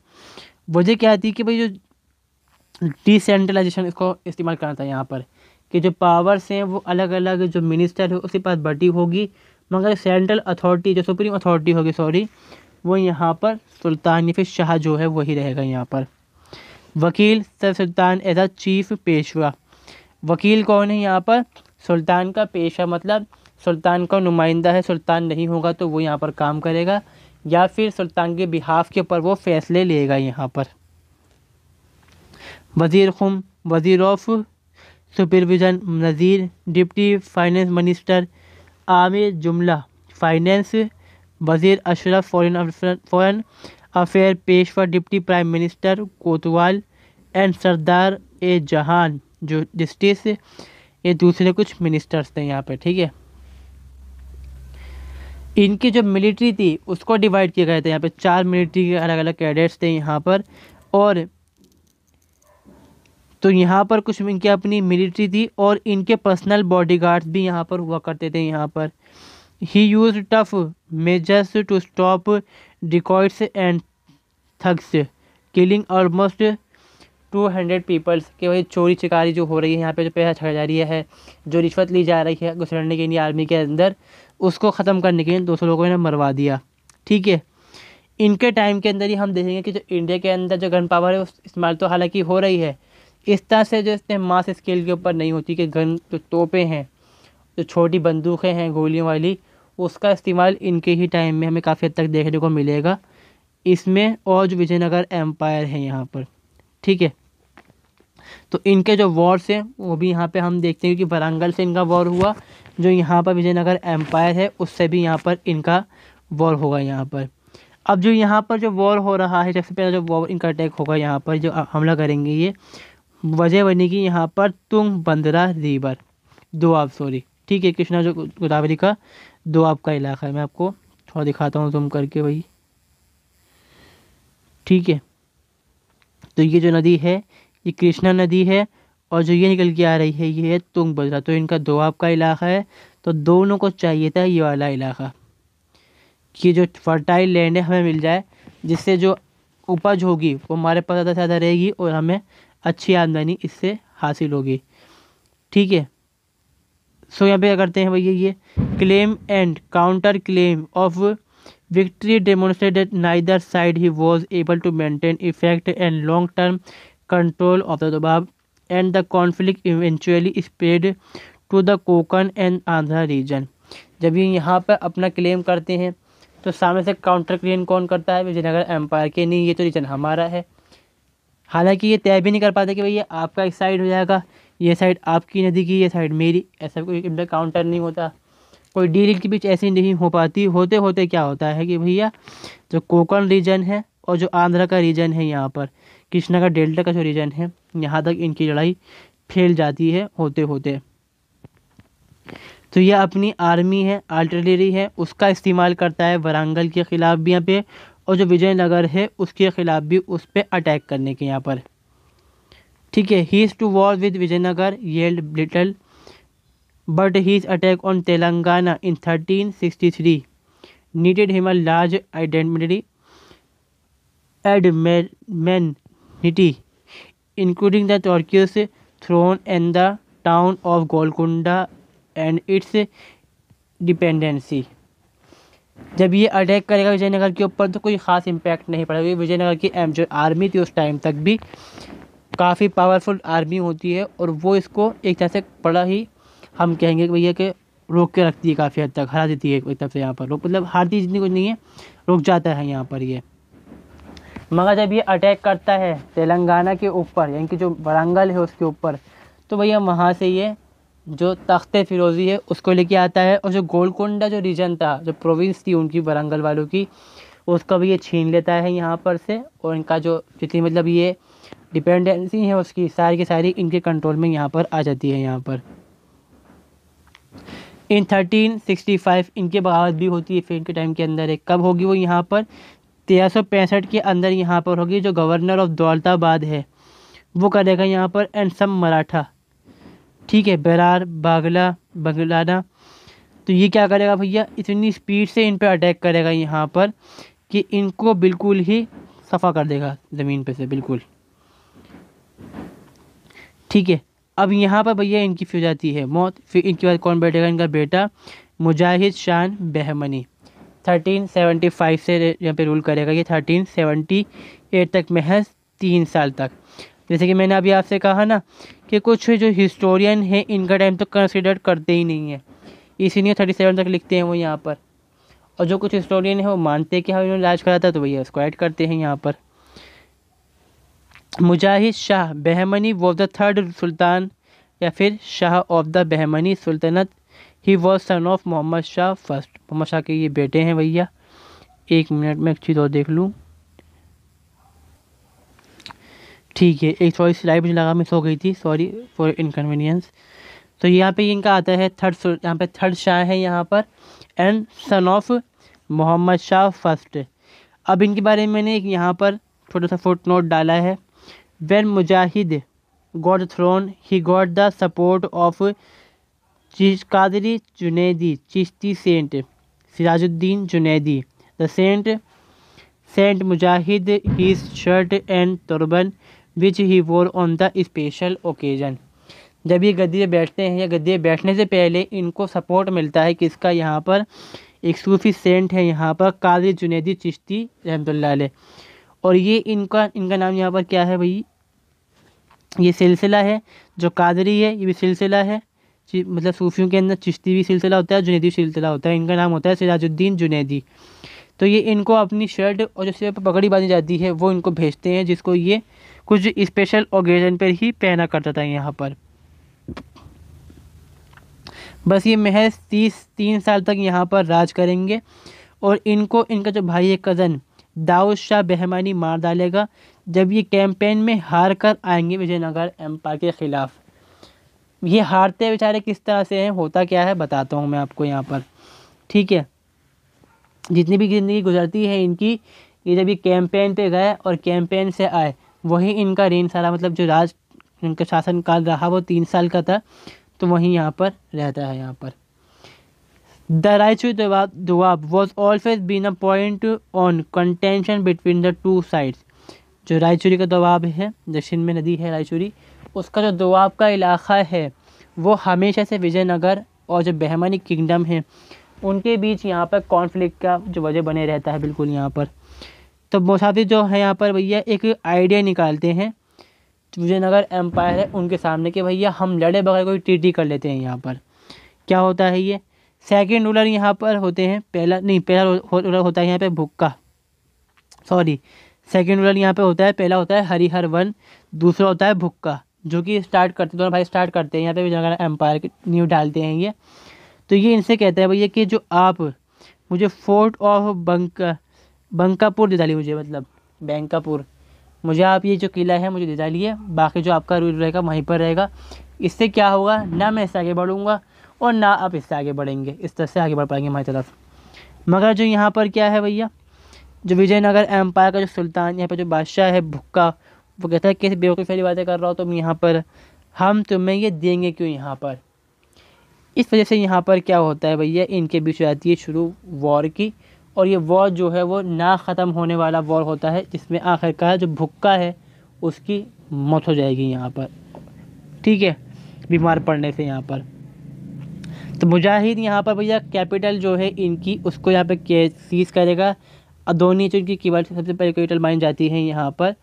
Speaker 1: वजह क्या थी कि भाई जो डिसेंट्रलाइजेशन इसको इस्तेमाल करना था यहाँ पर कि जो पावर्स हैं वो अलग अलग जो मिनिस्टर है उसके पास बढ़ी होगी मगर सेंट्रल अथॉरिटी जो सुप्रीम अथॉरिटी होगी सॉरी वो यहाँ पर सुल्तान या फिर शाह जो है वही रहेगा यहाँ पर वकील सर sultan as a chief Peshwa वकील कौन है यहाँ पर सुल्तान का पेशा मतलब सुल्तान का नुमाइंदा है सुल्तान नहीं होगा तो वो यहाँ पर काम करेगा या फिर सुल्तान के बिहाफ के ऊपर वो फैसले लेगा यहाँ पर वज़ीर खुम वज़ीर ऑफ सुपरविज़न नज़ीर डिप्टी फाइनेंस मिनिस्टर आमिर जुमला फाइनेंस वजीर अशरफ foreign foreign affair Peshwa deputy prime minister कोतवाल एंड सरदार ए जहान जो जस्टिस ये दूसरे कुछ मिनिस्टर्स थे यहाँ पे ठीक है इनकी जो मिलिट्री थी उसको डिवाइड किया गया था यहाँ पे चार मिलिट्री के अलग अलग कैडेट्स थे यहाँ पर और तो यहाँ पर कुछ इनकी अपनी मिलिट्री थी और इनके पर्सनल बॉडीगार्ड्स भी यहाँ पर हुआ करते थे यहाँ पर He used tough measures to stop dacoits and thugs, killing almost two hundred peoples के भाई चोरी चिकारी जो हो रही है यहाँ पे जो पैसा छड़ जा रही है जो रिश्वत ली जा रही है घुसड़ने के लिए आर्मी के अंदर उसको ख़त्म करने के लिए दो सौ लोगों ने मरवा दिया ठीक है इनके टाइम के अंदर ही हम देखेंगे कि जो इंडिया के अंदर जो गन पावर है उस इस्तेमाल तो हालांकि हो रही है इस तरह से जो इसने मास स्केल के ऊपर नहीं होती कि गन जो तो तोपें हैं जो छोटी बंदूकें हैं गोलियों वाली उसका इस्तेमाल इनके ही टाइम में हमें काफ़ी हद तक देखने को मिलेगा इसमें और जो विजयनगर एम्पायर है यहाँ पर ठीक है तो इनके जो वॉर्स हैं वो भी यहाँ पे हम देखते हैं कि वरंगल से इनका वॉर हुआ जो यहाँ पर विजयनगर एम्पायर है उससे भी यहाँ पर इनका वॉर होगा यहाँ पर अब जो यहाँ पर जो वॉर हो रहा है सबसे पहला जो वॉर इनका अटैक होगा यहाँ पर जो हमला करेंगे ये वजह बनेगी यहाँ पर तुंग बंदरा रीवर दो आप सॉरी ठीक है कृष्णा जो गोदावरी का दो आपका इलाका है मैं आपको थोड़ा दिखाता हूँ जूम करके भाई ठीक है तो ये जो नदी है ये कृष्णा नदी है और जो ये निकल के आ रही है ये है तुंग बजरा तो इनका दो आपका इलाका है तो दोनों को चाहिए था ये वाला इलाका कि जो फर्टाइल लैंड है हमें मिल जाए जिससे जो उपज होगी वो हमारे पास ज़्यादा से ज़्यादा रहेगी और हमें अच्छी आमदनी इससे हासिल होगी ठीक है सो यहाँ पे क्या करते हैं भैया ये claim and counter claim of victory demonstrated neither side he was able to maintain effect and long term control of the Doab and the conflict eventually spread to the Konkan and Andhra region जब ये यहाँ पर अपना क्लेम करते हैं तो सामने से काउंटर क्लेम कौन करता है विजयनगर एम्पायर के नहीं ये तो रीजन हमारा है हालांकि ये तय भी नहीं कर पाते कि भैया आपका एक साइड हो जाएगा ये साइड आपकी नदी की ये साइड मेरी ऐसा कोई इनका काउंटर नहीं होता कोई डील के बीच ऐसी नहीं हो पाती होते होते क्या होता है कि भैया जो कोकण रीजन है और जो आंध्र का रीजन है यहाँ पर कृष्णा का डेल्टा का जो रीजन है यहाँ तक इनकी लड़ाई फैल जाती है होते होते तो यह अपनी आर्मी है आर्टिलरी है उसका इस्तेमाल करता है वरांगल के ख़िलाफ़ भी यहाँ पे और जो विजयनगर है उसके ख़िलाफ़ भी उस पर अटैक करने के यहाँ पर ठीक है he is to war with Vijayanagar yield little but his attack on Telangana in thirteen sixty three needed him a large identity indemnity including the Turkish throne and the town of Golconda and its dependency जब ये attack करेगा विजयनगर के ऊपर तो कोई ख़ास impact नहीं पड़ेगा विजयनगर की एम जो आर्मी थी उस टाइम तक भी काफ़ी पावरफुल आर्मी होती है और वो इसको एक तरह से बड़ा ही हम कहेंगे कि भैया कि रोक के रखती है काफ़ी हद तक हरा देती है एक तरफ से यहाँ पर रोक मतलब हारती जितनी कुछ नहीं है रुक जाता है यहाँ पर ये मगर जब ये अटैक करता है तेलंगाना के ऊपर यानी कि जो वरंगल है उसके ऊपर तो भैया वहाँ से ये जो तख्त फिरोज़ी है उसको लेके आता है और जो गोलकुंडा जो रीजन था जो प्रोविंस थी उनकी वरंगल वालों की उसका भी ये छीन लेता है यहाँ पर से और इनका जो जितनी मतलब ये डिपेंडेंसी है उसकी सारी की सारी इनके कंट्रोल में यहाँ पर आ जाती है यहाँ पर इन थर्टीन सिक्सटी फाइव इनके बगावत भी होती है फिर इनके टाइम के अंदर है कब होगी वो यहाँ पर तेरह सौ पैंसठ के अंदर यहाँ पर होगी जो गवर्नर ऑफ दौलताबाद है वो करेगा यहाँ पर एंड सम मराठा ठीक है बरार बागला बंगलाना तो ये क्या करेगा भैया इतनी स्पीड से इन पर अटैक करेगा यहाँ पर कि इनको बिल्कुल ही सफ़ा कर देगा ज़मीन पे से बिल्कुल ठीक है अब यहाँ पर भैया इनकी फ्यूज आती है मौत फिर इनके बाद कौन बैठेगा इनका बेटा मुजाहिद शान बहमनी थर्टीन सेवेंटी फाइव से यहाँ पे रूल करेगा ये थर्टीन सेवेंटी एट तक महज तीन साल तक जैसे कि मैंने अभी आपसे कहा ना कि कुछ जो हिस्टोरियन है इनका टाइम तो कंसिडर करते ही नहीं है इसीलिए थर्टी सेवन तक लिखते हैं वो यहाँ पर और जो कुछ हिस्टोरियन है वो मानते हैं कि हाँ इन्होंने राज करा था तो भैया उसको ऐड करते हैं यहाँ पर Mujahid Shah Bahmani was the third sultan या फिर Shah of the Bahmani sultanate he was son of Mohammad Shah first Mohammad Shah के ये बेटे हैं भैया एक मिनट में एक चीज़ और देख लूँ ठीक है एक सॉरी सिलाई मुझे लगा मिस हो गई थी सॉरी फॉर इनकन्वीनियंस तो यहाँ पे इनका आता है थर्ड यहाँ पे थर्ड शाह है यहाँ पर and son of Mohammad Shah first अब इनके बारे में मैंने एक यहाँ पर छोटा सा फुट नोट डाला है When Mujahid got the throne he got the support of Qadri Junaidi, Chisti Saint, Sirajuddin Junaidi. The saint saint Mujahid his shirt and turban which he wore on the special occasion. जब ये गद्दी पे बैठते हैं या गद्दी पे बैठने से पहले इनको सपोर्ट मिलता है किसका यहाँ पर एक सूफी सेंट है यहाँ पर कादरी जुनेदी चिश्ती रहमतुल्लाह और ये इनका इनका नाम यहाँ पर क्या है भाई ये सिलसिला है जो कादरी है ये भी सिलसिला है मतलब सूफियों के अंदर चिश्ती भी सिलसिला होता है जुनेदी सिलसिला होता है इनका नाम होता है सिराजुद्दीन जुनेदी तो ये इनको अपनी शर्ट और जो सिर पर पगड़ी बांधी जाती है वो इनको भेजते हैं जिसको ये कुछ स्पेशल ओकेजन पर ही पहना करता था यहाँ पर बस ये महज तीस तीन साल तक यहाँ पर राज करेंगे और इनको इनका जो भाई है कज़न दाऊद शाह बहमानी मार डालेगा जब ये कैंपेन में हार कर आएंगे विजयनगर एम्पायर के ख़िलाफ़ ये हारते बेचारे किस तरह से हैं होता क्या है बताता हूँ मैं आपको यहाँ पर ठीक है जितनी भी ज़िंदगी गुजरती है इनकी ये जब ये कैंपेन पे गए और कैंपेन से आए वही इनका रेन सारा मतलब जो राज इनका शासनकाल रहा वो तीन साल का था तो वहीं यहाँ पर रहता है यहाँ पर The Raichu दवाब was always been a point on contention between the two sides. जो रायचूरी का दवाब है दक्षिण में नदी है रायचूरी उसका जो दवाब का इलाका है वो हमेशा से विजयनगर और जो बहमानी किंगडम है उनके बीच यहाँ पर कॉन्फ्लिक्ट का जो वजह बने रहता है बिल्कुल यहाँ पर तो मुसाफिर जो है यहाँ पर भैया एक आइडिया निकालते हैं विजयनगर एम्पायर है उनके सामने कि भैया हम लड़े बगैर कोई टी कर लेते हैं यहाँ पर क्या होता है ये सेकेंड रूलर यहाँ पर होते हैं पहला नहीं पहला रूलर होता है यहाँ पे भुक्का सॉरी सेकेंड रूलर यहाँ पे होता है पहला होता है हरिहर वन दूसरा होता है भुक्का जो कि स्टार्ट करते दोनों भाई स्टार्ट करते हैं यहाँ पे जगह एम्पायर की न्यू डालते हैं ये तो ये इनसे कहते हैं भैया कि जो आप मुझे फोर्ट ऑफ बंका बंकापुर दे डाली मुझे मतलब बैंकापुर मुझे आप ये जो किला है मुझे दे डालिए बाकी जो आपका रूल रहेगा वहीं पर रहेगा इससे क्या होगा ना मैं ऐसे आगे बढ़ूँगा और ना आप इससे आगे बढ़ेंगे इस तरह से आगे बढ़ पाएंगे हमारी तरफ मगर जो यहाँ पर क्या है भैया जो विजयनगर एम्पायर का जो सुल्तान यहाँ पर जो बादशाह है भुक्का वो कहता है किस बेवकूफ़ वाली बातें कर रहा हो तुम तो यहाँ पर हम तुम्हें ये देंगे क्यों यहाँ पर इस वजह से यहाँ पर क्या होता है भैया इनके बीच हो जाती है शुरू वॉर की और ये वॉर जो है वो ना ख़त्म होने वाला वॉर होता है जिसमें आखिरकार जो भुक्का है उसकी मौत हो जाएगी यहाँ पर ठीक है बीमार पड़ने से यहाँ पर तो मुजाहिद यहाँ पर भैया कैपिटल जो है इनकी उसको यहाँ पर सीज करेगा अदोनी जो इनकी से सबसे पहले कैपिटल माइन जाती है यहाँ पर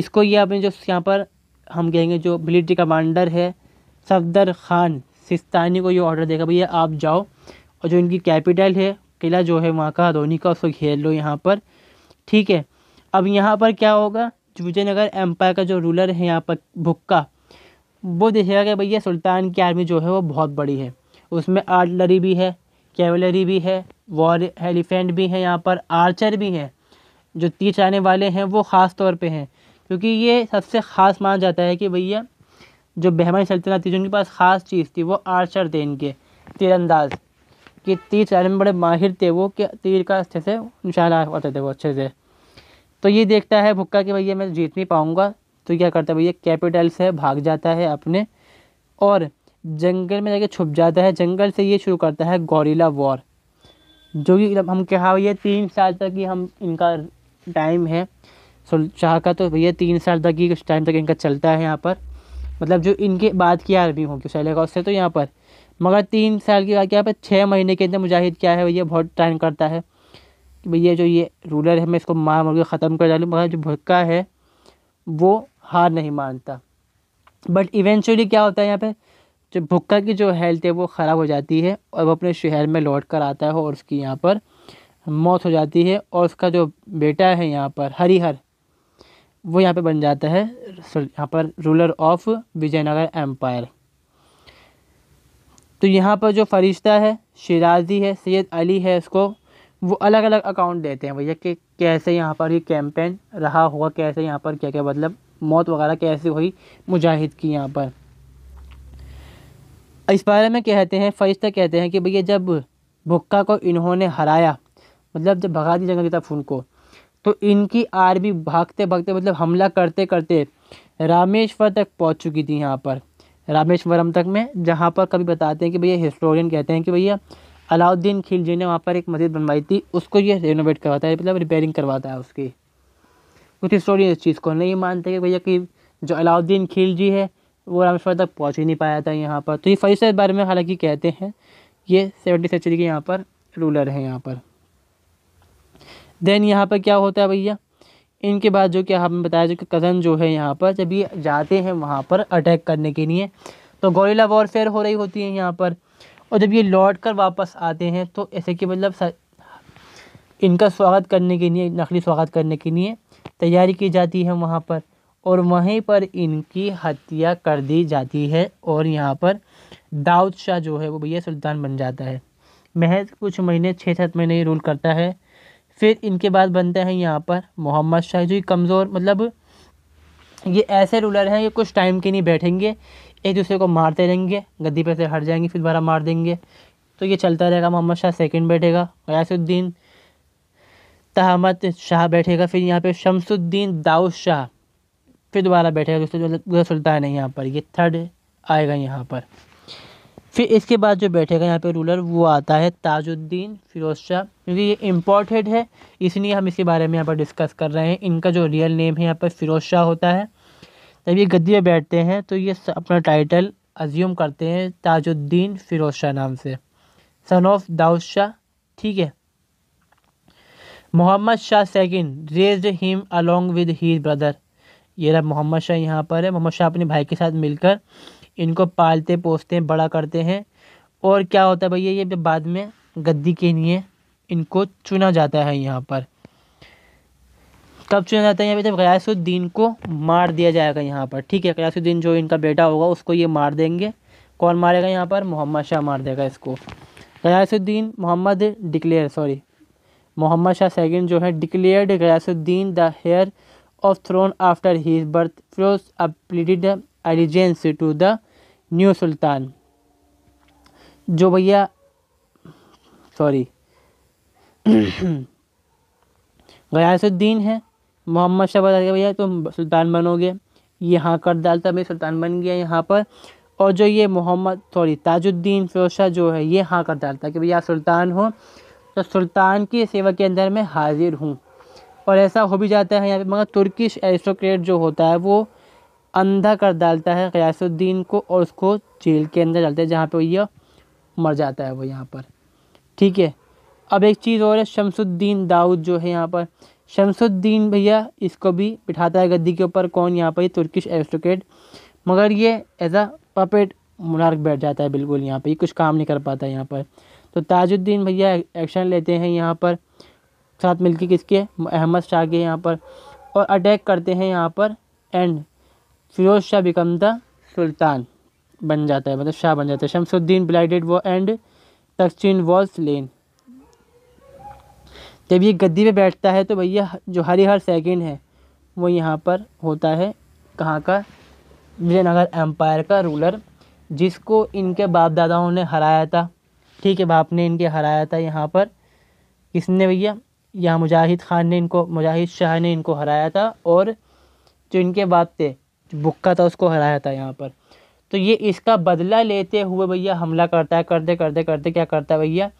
Speaker 1: इसको ये अपने जो यहाँ पर हम कहेंगे जो मिलिट्री कमांडर है सफदर खान सिस्तानी को ये ऑर्डर देगा भैया आप जाओ और जो इनकी कैपिटल है किला जो है वहाँ का धोनी का उसको घेर लो यहाँ पर ठीक है अब यहाँ पर क्या होगा विजयनगर एम्पायर का जो रूलर है यहाँ पर भुक्का वो देखेगा कि भैया सुल्तान की आर्मी जो है वो बहुत बड़ी है उसमें आर्टलरी भी है कैवलरी भी है वॉर एलिफेंट भी हैं यहाँ पर आर्चर भी हैं जो तीर चलाने वाले हैं वो ख़ास तौर पे हैं क्योंकि ये सबसे ख़ास माना जाता है कि भैया जो बहमानी सल्तनत थी जिनके पास ख़ास चीज़ थी वो आर्चर थे इनके तीरंदाज कि तीर चलाने में बड़े माहिर थे वो कि तीर का अच्छे से निशाना होते थे वो अच्छे से तो ये देखता है भुक्का कि भैया मैं जीत नहीं पाऊँगा तो क्या करता है भैया कैपिटल से भाग जाता है अपने और जंगल में जाके छुप जाता है जंगल से ये शुरू करता है गोरीला वॉर जो कि हम कहा ये तीन साल तक ही हम इनका टाइम है शाह का तो भैया तीन साल तक ही कुछ टाइम तक इनका चलता है यहाँ पर मतलब जो इनके बाद की आर्मी होगी शैलेगा उससे तो यहाँ पर मगर तीन साल की बात क्या पर छः महीने के अंदर मुजाहिद क्या है भैया बहुत टाइम करता है कि भैया जो ये रूलर है मैं इसको मार मार के ख़त्म कर डालूँ मगर जो भुक्का है वो हार नहीं मानता बट इवेंचुअली क्या होता है यहाँ पर जब भुक्का की जो हेल्थ है वो ख़राब हो जाती है और वो अपने शहर में लौट कर आता है और उसकी यहाँ पर मौत हो जाती है और उसका जो बेटा है यहाँ पर हरिहर वो यहाँ पे बन जाता है यहाँ पर रूलर ऑफ विजयनगर एम्पायर तो यहाँ पर जो फरिश्ता है शिराजी है सैयद अली है इसको वो अलग अलग अकाउंट देते हैं भैया कि कैसे यहाँ पर ये कैंपेन रहा होगा कैसे यहाँ पर क्या क्या मतलब मौत वगैरह कैसे हुई मुजाहिद की यहाँ पर इस बारे में कहते हैं फरिश्ते कहते हैं कि भैया जब भुक्का को इन्होंने हराया मतलब जब भगा दी जंगल की तरफ उनको तो इनकी आर्मी भागते भागते मतलब हमला करते करते रामेश्वर तक पहुंच चुकी थी यहाँ पर रामेश्वरम तक में जहाँ पर कभी बताते हैं कि भैया हिस्टोरियन कहते हैं कि भैया अलाउद्दीन खिलजी ने वहाँ पर एक मस्जिद बनवाई थी उसको ये रेनोवेट करवाता है मतलब रिपेयरिंग करवाता है उसकी कुछ हिस्टोरियन इस चीज़ को नहीं मानते कि भैया कि जो अलाउद्दीन खिलजी है वो रामेश्वर तक पहुँच ही नहीं पाया था यहाँ पर तो ये फरीसा इस बारे में हालांकि कहते हैं ये सेवेंटी सेंचुरी के यहाँ पर रूलर हैं यहाँ पर देन यहाँ पर क्या होता है भैया इनके बाद जो कि आपने बताया जो कि कज़न जो है यहाँ पर जब ये जाते हैं वहाँ पर अटैक करने के लिए तो गोरीला वॉरफेयर हो रही होती है यहाँ पर और जब ये लौट कर वापस आते हैं तो ऐसे कि मतलब इनका स्वागत करने के लिए नकली स्वागत करने के लिए तैयारी की जाती है वहाँ पर और वहीं पर इनकी हत्या कर दी जाती है और यहाँ पर दाऊद शाह जो है वो भैया सुल्तान बन जाता है महज कुछ महीने छः सात महीने ही रूल करता है फिर इनके बाद बनता है यहाँ पर मोहम्मद शाह जो कमज़ोर मतलब ये ऐसे रूलर हैं ये कुछ टाइम के नहीं बैठेंगे एक दूसरे को मारते रहेंगे गद्दी पर से हट जाएंगे फिर दोबारा मार देंगे तो ये चलता रहेगा मोहम्मद शाह सेकंड बैठेगा गयासुद्दीन तहमद शाह बैठेगा फिर यहाँ पे शमसुद्दीन दाऊद शाह फिर दोबारा बैठेगा दोस्तों जो गैर सुल्तान है यहाँ पर ये थर्ड आएगा यहाँ पर फिर इसके बाद जो बैठेगा यहाँ पे रूलर वो आता है ताजुद्दीन फिरोज शाह क्योंकि ये इम्पोर्टेड है इसलिए हम इसके बारे में यहाँ पर डिस्कस कर रहे हैं इनका जो रियल नेम है यहाँ पर फिरोज शाह होता है जब ये गद्दी में बैठते हैं तो ये अपना टाइटल अज्यूम करते हैं ताजुद्दीन फिरोज शाह नाम से सन ऑफ दाऊद शाह ठीक है Mohammad Shah second raise him along with he brother ये रहा मोहम्मद शाह यहाँ पर है मोहम्मद शाह अपने भाई के साथ मिलकर इनको पालते पोसते हैं बड़ा करते हैं और क्या होता है भैया ये जब बाद में गद्दी के लिए इनको चुना जाता है यहाँ पर कब चुना जाता है यहाँ पर जब गयासुद्दीन को मार दिया जाएगा यहाँ पर ठीक है गयासुद्दीन जो इनका बेटा होगा उसको ये मार देंगे कौन मारेगा यहाँ पर मोहम्मद शाह मार देगा इसको Ghiyasuddin Mohammad declare sorry Mohammad Shah second जो है declared Ghiyasuddin the heir of throne after his birth, Firoz pleaded allegiance to the new sultan. जो भैया सॉरी [CLEARS THROAT] गयासुद्दीन है मोहम्मद शाह बता भैया तुम सुल्तान बनोगे ये हाँ कर डालता भाई सुल्तान बन गया यहाँ पर और जो ये मोहम्मद सॉरी ताजुद्दीन फिरोशा जो है ये हाँ कर डालता कि भैया सुल्तान हो तो सुल्तान की सेवा के अंदर मैं हाजिर हूँ और ऐसा हो भी जाता है यहाँ पे मगर तुर्किश एरिस्टोक्रेट जो होता है वो अंधा कर डालता है गयासुद्दीन को और उसको जेल के अंदर डालता है जहाँ पे यह मर जाता है वो यहाँ पर ठीक है अब एक चीज़ और है शमसुद्दीन दाऊद जो है यहाँ पर शमसुद्दीन भैया इसको भी बिठाता है गद्दी के ऊपर कौन यहाँ पर ये तुर्किश एरिस्टोक्रेट मगर ये एज अ पपेट मुनार्क बैठ जाता है बिल्कुल यहाँ पर ये कुछ काम नहीं कर पाता है यहाँ पर तो ताजुद्दीन भैया एक्शन लेते हैं यहाँ पर साथ मिलके किसके अहमद शाह के यहाँ पर और अटैक करते हैं यहाँ पर and Firoz Shah become the sultan बन जाता है मतलब शाह बन जाता है शमसुद्दीन ब्लाइडेड वो एंड तकचिन वॉल्स लेन जब ये गद्दी पे बैठता है तो भैया जो हरी हर सेकेंड है वो यहाँ पर होता है कहाँ का विजयनगर एम्पायर का रूलर जिसको इनके बाप दादाओं ने हराया था ठीक है बाप ने इनके हराया था यहाँ पर किसने भैया यहाँ मुजाहिद खान ने इनको मुजाहिद शाह ने इनको हराया था और जो इनके बाप थे बुक्का था उसको हराया था यहाँ पर तो ये इसका बदला लेते हुए भैया हमला करता है करते करते करते क्या करता है भैया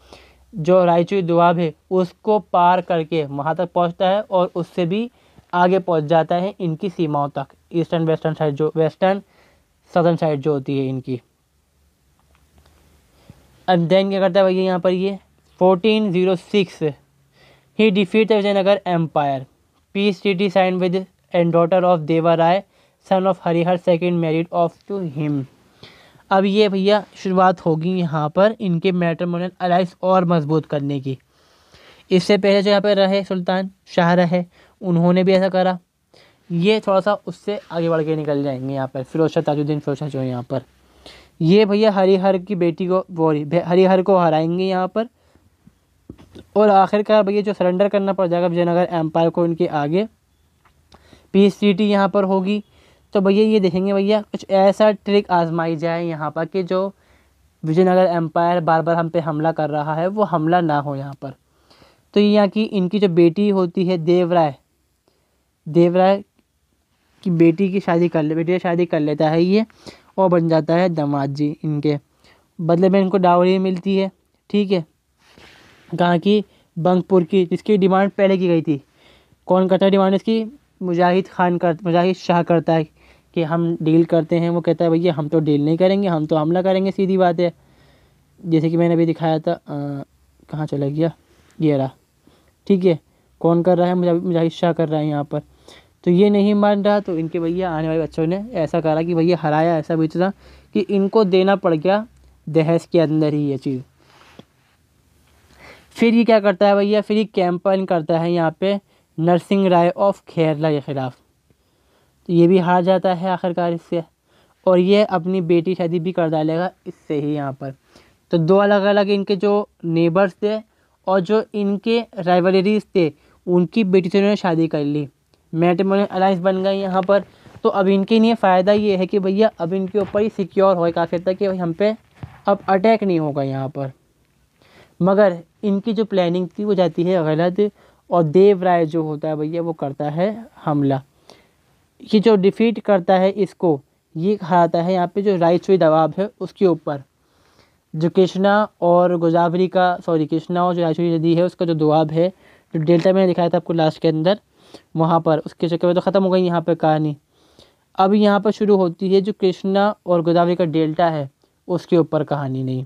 Speaker 1: जो रायचुई दुआब है उसको पार करके वहाँ तक पहुँचता है और उससे भी आगे पहुँच जाता है इनकी सीमाओं तक ईस्टर्न वेस्टर्न साइड जो वेस्टर्न सदर्न साइड जो होती है इनकी अब देन क्या करता है भैया यहाँ पर ये fourteen zero six he defeat the Vijayanagar empire peace treaty sign with and daughter of Deva Raya son of Harihara second married of to him अब ये भैया शुरुआत होगी यहाँ पर इनके मैट्रमोनियल अलाइस और मजबूत करने की इससे पहले जो यहाँ पर रहे सुल्तान शाह रहे उन्होंने भी ऐसा करा ये थोड़ा सा उससे आगे बढ़ के निकल जाएंगे यहाँ पर फिरोज शाह ताजुद्दीन फिरोज शाह जो है यहाँ पर ये भैया हरिहर की बेटी को वो हरिहर को हराएंगे यहाँ पर और आखिरकार भैया जो सरेंडर करना पड़ जाएगा विजयनगर एम्पायर को इनके आगे पी एस टी यहाँ पर होगी तो भैया ये देखेंगे भैया कुछ ऐसा ट्रिक आजमाई जाए यहाँ पर कि जो विजयनगर एम्पायर बार बार हम पे हमला कर रहा है वो हमला ना हो यहाँ पर तो ये यहाँ की इनकी जो बेटी होती है देवराय देवराय की बेटी की शादी कर ले बेटी शादी कर लेता है ये और बन जाता है दमाद जी इनके बदले मतलब में इनको डावरी मिलती है ठीक है कहाँ की बंगपुर की जिसकी डिमांड पहले की गई थी कौन करता है डिमांड इसकी मुजाहिद खान कर मुजाहिद शाह करता है कि हम डील करते हैं वो कहता है भैया हम तो डील नहीं करेंगे हम तो हमला करेंगे सीधी बात है जैसे कि मैंने अभी दिखाया था कहाँ चला गया ये रहा ठीक है कौन कर रहा है मुजाहिद शाह कर रहा है यहाँ पर तो ये नहीं मान रहा तो इनके भैया आने वाले बच्चों ने ऐसा करा कि भैया हराया ऐसा बेचना कि इनको देना पड़ गया दहेज के अंदर ही ये चीज़ फिर ये क्या करता है भैया फिर ये कैंपेन करता है यहाँ पे नरसिंह राय ऑफ खेरला के ख़िलाफ़ तो ये भी हार जाता है आखिरकार इससे और ये अपनी बेटी शादी भी कर डालेगा इससे ही यहाँ पर तो दो अलग अलग इनके जो नेबर्स थे और जो इनके राइवलरीज थे उनकी बेटी से उन्होंने शादी कर ली मैट्रिमोनियल अलाइंस बन गए यहाँ पर तो अब इनके लिए फ़ायदा ये है कि भैया अब इनके ऊपर ही सिक्योर हो काफ़ी तक कि हम पे अब अटैक नहीं होगा यहाँ पर मगर इनकी जो प्लानिंग थी वो जाती है गलत और देव राय जो होता है भैया वो करता है हमला ये जो डिफीट करता है इसको ये हराता है यहाँ पे जो राइचवी दबाव है उसके ऊपर जो कृष्णा और गोजावरी का सॉरी कृष्णा और जो राइचवी नदी है उसका जो दुआब है जो डेल्टा मैंने दिखाया था आपको लास्ट के अंदर वहाँ पर उसके चक्कर में तो ख़त्म हो गई यहाँ पर कहानी अब यहाँ पर शुरू होती है जो कृष्णा और गोदावरी का डेल्टा है उसके ऊपर कहानी नहीं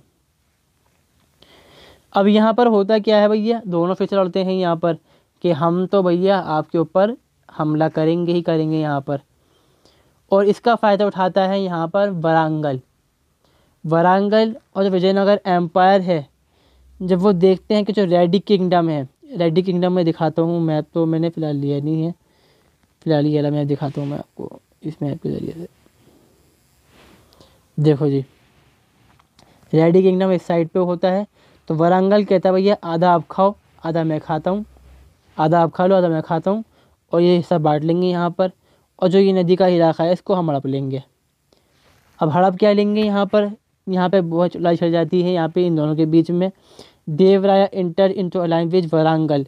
Speaker 1: अब यहाँ पर होता क्या है भैया दोनों फिर लड़ते हैं यहाँ पर कि हम तो भैया आपके ऊपर हमला करेंगे ही करेंगे यहाँ पर और इसका फ़ायदा उठाता है यहाँ पर वारंगल वारंगल और जो विजयनगर एम्पायर है जब वो देखते हैं कि जो रेडी किंगडम है रेडी किंगडम में दिखाता हूँ मैप तो मैंने फ़िलहाल लिया नहीं है फ़िलहाल ये वाला मैप दिखाता हूँ मैं आपको इस मैप के ज़रिए से देखो जी रेडी किंगडम इस साइड पे होता है तो वरंगल कहता है भैया आधा आप खाओ आधा मैं खाता हूँ आधा आप खा लो आधा मैं खाता हूँ और ये हिस्सा बांट लेंगे यहाँ पर और जो ये नदी का इलाका है इसको हम हड़प लेंगे अब हड़प क्या लेंगे यहाँ पर यहाँ पे बहुत लड़ाई चल जाती है यहाँ पे इन दोनों के बीच में Devaraya enter into alliance with Warangal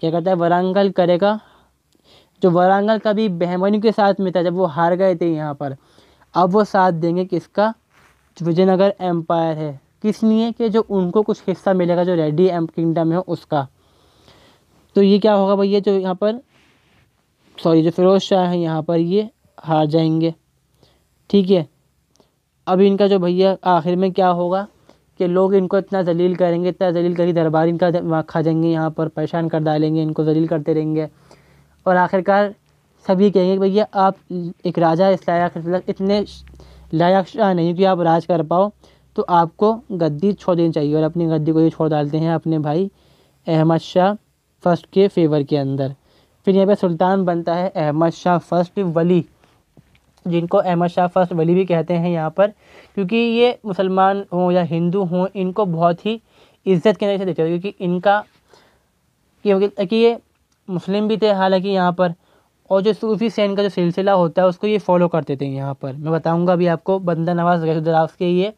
Speaker 1: क्या कहता है वरांगल करेगा जो वरांगल कभी बहमनी के साथ में था जब वो हार गए थे यहाँ पर अब वो साथ देंगे किसका विजयनगर एम्पायर है किस लिए कि जो उनको कुछ हिस्सा मिलेगा जो रेडी एम किंगडम है उसका तो ये क्या होगा भैया जो यहाँ पर सॉरी जो फिरोज शाह है यहाँ पर ये हार जाएंगे ठीक है अब इनका जो भैया आखिर में क्या होगा कि लोग इनको इतना जलील करेंगे इतना जलील करके दरबार इनका खा जाएंगे यहाँ पर परेशान कर डालेंगे इनको जलील करते रहेंगे और आखिरकार सभी कहेंगे भैया आप एक राजा इस लायक इतने लायक शाह नहीं कि आप राज कर पाओ तो आपको गद्दी छोड़ देनी चाहिए और अपनी गद्दी को ये छोड़ डालते हैं अपने भाई अहमद शाह फर्स्ट के फेवर के अंदर फिर यहाँ पे सुल्तान बनता है अहमद शाह फर्स्ट वली जिनको अहमद शाह फर्स्ट वली भी कहते हैं यहाँ पर क्योंकि ये मुसलमान हों या हिंदू हों इनको बहुत ही इज्जत के नज़र से देखते थे क्योंकि इनका ये कि ये मुस्लिम भी थे हालांकि यहाँ पर और जो सूफी सैन का जो सिलसिला होता है उसको ये फॉलो करते थे यहाँ पर मैं बताऊँगा अभी आपको बंदा नवाज गैसुद्दराफ के ये